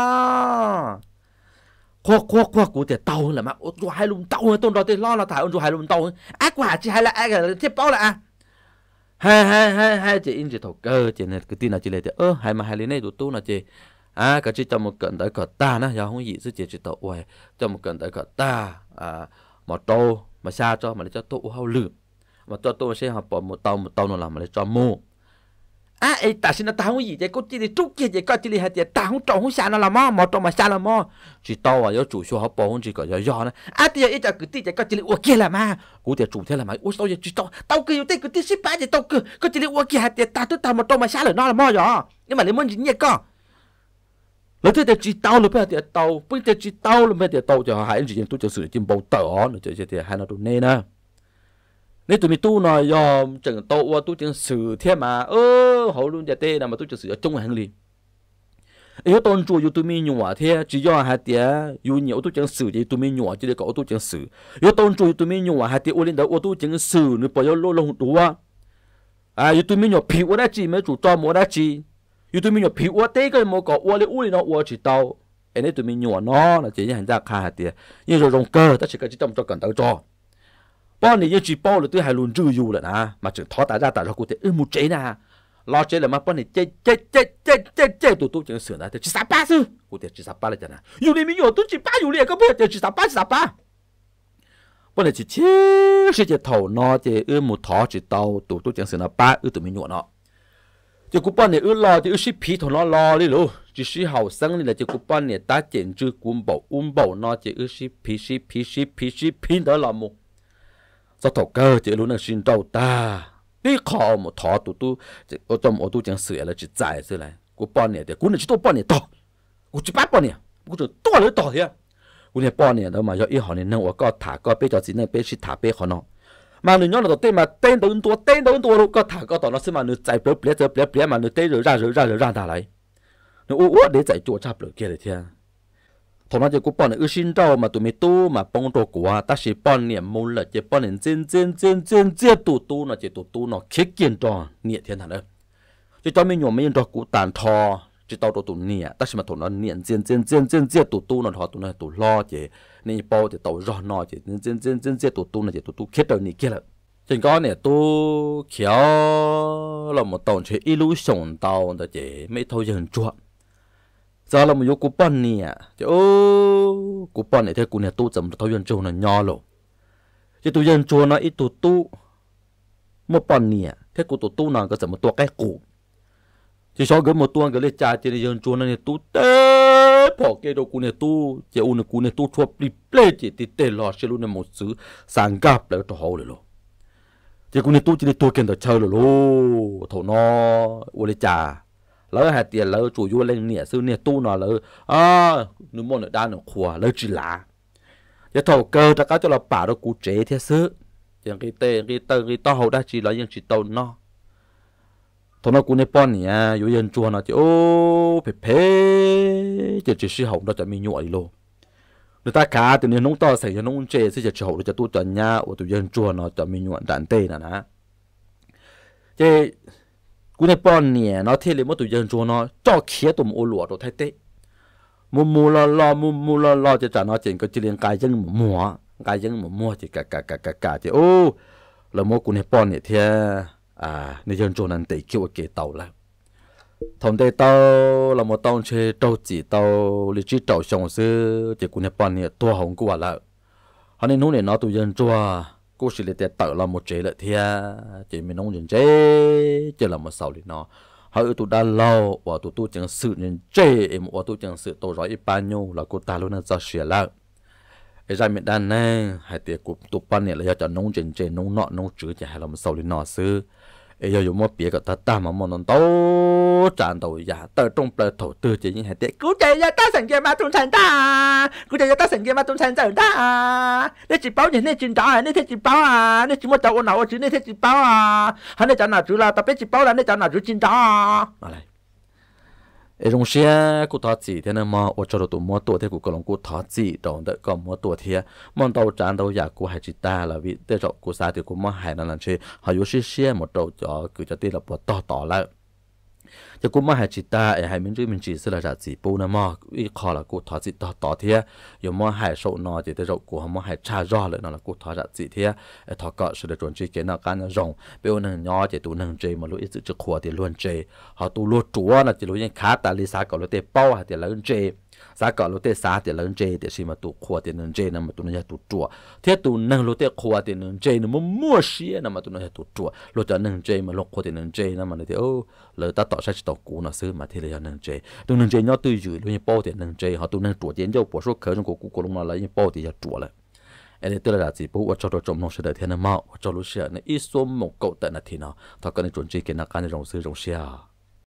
khoa khoa khoa của tiền tàu là mà ô hai lùm tàu tôn đó tiền lo là thải ô hai lùm tàu ác quả chỉ hai là ác là thiết bao là à hai hai hai hai in chị thầu cơ chị này cái tin là chị lấy tiền hai mà hai lấy này tụ là chị à cái chỉ cho một cận tới cả ta nữa, giờ không gì chứ chỉ chỉ tàu uầy cho một cận tới cả ta à mà tô mà xa cho mà để cho tụ hao lử mà cho tôi sẽ học bỏ một tàu một tàu nó làm mà để cho mua à ấy ta xin nó ta không gì vậy có chỉ để trúc kia vậy có chỉ để hạt vậy ta không trồng không xa nó là mò mà trồng mà xa là mò chỉ tàu à yếu chủ số học bỏ không chỉ có giờ giờ nó à thì giờ ta cứ tí vậy có chỉ để uống kia là mà cú thì chủ thế là mày uống tao chỉ tao tao cứ thế cứ tí ship ba vậy tao cứ có chỉ để uống kia hạt vậy ta tôi ta mà trồng mà xa là nó là mò rồi nhưng mà lấy muốn gì vậy con lỡ thế chỉ tao lỡ bây giờ tao bây giờ chỉ tao lỡ bây giờ tao cho hai anh chị em tôi cho sự chim bầu tờ nữa cho thì hai nó tôi nên à nếu tụi mình tu nói do chẳng tao qua tôi chẳng sự thế mà ơ hậu luôn giờ tê nào mà tôi chẳng sự trong hàng liền yếu tôn chùa yếu tụi mình nhỏ thế chỉ do hai tía yếu nhiều tôi chẳng sự gì tụi mình nhỏ chỉ để cậu tôi chẳng sự yếu tôn chùa tụi mình nhỏ hai tía ô linh đó ô tôi chẳng sự nữa bây giờ lô lông đủ à yếu tụi mình nhỏ ô đã chỉ mấy chủ cho mua đã chỉ อยู่ตัวมีหยดผีอ้วเต้ก็มัวก่ออ้วเลยอ้วเลยเนาะอ้วจีเตาเอ็นนี่ตัวมีหยวนเนาะนะจีนี่หันจากคาเตียยี่จะลงเกอร์แต่ชิกจีต้องจอกันเตาจอป้อนนี่ยี่จีป้อนเลยตัวหายลุนจื้ออยู่เลยนะมาจึงท้อตาจ้าตาเรากูเตะเออมูเจนะรอเจเลยมาป้อนนี่เจเจเจเจเจเจตัวตัวจึงเสือนะเตะจีสับป้าซึกูเตะจีสับป้าเลยจ้ะนะอยู่ในมีหยวนตัวจีป้าอยู่เลยก็เพื่อเตะจีสับป้าสับป้าป้อนนี่จีเชี่ยเชี่ยเจ้าเท่าเนาะเจ้เออมูท้อจีเตาตัวตัวจึงเสือนะป้าเออตัวมีหยวนเนาะ chỉ cú bắn này ướt lo chỉ ướt ship phí thôi nó lo đi luôn chỉ xí hậu sân là chỉ cú bắn này ta chuyển chữ cuốn bầu um bầu nó chỉ ướt ship phí ship phí ship phí ship phí đó là một do thầu cơ chỉ luôn là xin đầu ta đi khó một thọ tụ tu chỉ ở trong ở tu chẳng sửa là chỉ giải sửa lại cú bắn này thì cú này chỉ tôi bắn này to cú chỉ bắt bắn này cú chỉ to lớn to thế cú này bắn này đâu mà do ý họ này nâng ở có thả có bé cho chỉ nâng bé chỉ thả bé họ nó 嘛，你让那个对嘛，天到多坨，天多，整坨，他个到那什么，你再折别折折别嘛，你再折让让让让让他来，你我窝得再做差不多，天。同那些古板的要心照嘛，都没多嘛，帮我照顾啊！但是半年没了，这半年渐渐渐渐渐渐度度了，这度多了，乞见着，你听他了。这专门有没用到孤单掏，这到到度念，但是嘛，他们念渐渐渐渐渐渐度度了，他度了度老这。nên bao thì tàu rõ nọ thì dân dân dân dân tụ tụ này thì tụ tụ kết đầu này kia là trên có này tu kéo là một tàu chạy chế illusion tàu là chỉ mấy thôi dần chuột giờ là một yếu cú bận nè chứ ô cú bận này thế cú này tu chậm thôi dần chuột là nhỏ lộ chứ tu dần chuột nó ít tu tu một bận nè thế cú tu tu nào có chậm một tua cái cụ. chỉ so với một tua cái lệ trà trên dần chuột này tu tê bỏ cái đồ cú này tu chỉ u này cú này tu chua bị ple chỉ tít tê lò sẽ luôn là một xứ sáng gặp lại cho họ rồi luôn chỉ cú này tu chỉ để tu cần được chơi rồi luôn thổ nó u lấy trà lỡ hạt tiền lỡ chủ vua lên nè sư nè tu nó lỡ à ờ, nếu muốn được đan nó khua lỡ chỉ lá giờ thầu cơ ta cá cho là bà đó cú chế thế sư chẳng cái tê cái tơ cái to hậu đã chỉ là những chỉ tàu nó no thôi nó cũng nếp bọn nhỉ yếu yên chua nó chứ, ô phê phê chỉ chỉ sĩ hậu nó cho mình nhụa đi luôn người ta khá, thì nếu nông to sẽ cho nông chè sẽ chỉ hậu cho tôi cho nhà ô tôi yên chua nó cho mình nhụa đạn tê nè nè chế cũng nếp bọn nhỉ nó thế là mất tôi yên chua nó cho khía tụm ô lụa đồ thay tê mù mù lo lo mù mù lo lo chỉ trả nó chỉ có chỉ liên cái dân mù mùa cái dân mù mùa chỉ cả cả cả cả cả chỉ ô là mua cũng nếp bọn nhỉ thiệt à nên dân chỗ năn tây kêu cái tàu là thằng tây tàu là một tàu chơi tàu chỉ tàu lịch chỉ tàu xong xứ chỉ cũng nè bàn này tua hồng của là họ nên nói này nó tụi dân chỗ cô chỉ là tây tàu là một chế lợi thia chỉ mình nông dân chế chỉ là một sáu lịch nó họ ở tụ đã lâu và tụ tụ chẳng sự nên chế em và tụ chẳng sự tàu rồi ít bao nhiêu là cô ta luôn là do sửa lại cái ra miền đan này hai tiệc của tụ ban này là do cho nông trên trên nông nọ nông chữ chả hay là một sầu lên nọ xưa 哎呀，有么别个打大么么能都战斗下，都中不了土，多接应下点。古姐要大神仗嘛，中胜仗。古姐要大神仗嘛，中胜仗。那几包人，你进打啊！那吃吃啊！那几么找我拿我住？你吃吃啊？还能找哪住了？特别吃包了，那找哪住进打啊？来。เรื่องเชียกูทอดสีเท่านั้นมาอดจดตัวมัวตัวที่กูกำลังกูทอดสีตรงเด็กก็มัวตัวเทียมันตัวจานตัวอยากกูหายจิตตาละวิเดี๋ยวกูสาธิตกูมาหายนั่นนั่นเชียหายุชิเชียหมดตัวจอกูจะตีละปวดต่อต่อแล้วจะกูมาหาจิตตาไอ้หายมินจุมินจีสละจัดสีปูนะมออีคอละกูถอดจิตต่อต่อเทียยมอหายโศนอจิตจะกูหมอหายชาจ่อเลยนอละกูถอดจัดสีเทียไอ้ถอดก็สุดจวนจีเกนอการรงเปียวหนึ่งยอจิตตูหนึ่งเจมาลุอีจุจะขวดเตียล้วนเจเขาตูล้วนจัวนะจิลุยังขาตาลิสาก็ลุเตเป้าหาเตียล้วนเจ sa ka lo te sa te lan je te si ma tu kho te nan je na ma tu na tu tu te tu nang lo te kho te nan je na mo mo shi na ma tu na tu tu lo ta nang je ma lo kho te nan je na ma te o lo ta ta sa chi ta ku na se ma te le ya nang je tu nang je nya tu ju lo ni bao te nang je ha tu nang tu je jo po so ka jong ko ku ko lo ma la ni bao te ya tu la อันนี้ตัวละจีปุ๊ว่าจะตัวจมลงเสด็จเทนมาว่าจะรู้เสียในอีสมมกเกตนะทีนะถ้าก็ในจวนจีเกนักการในโรงซื้อโรงเสีย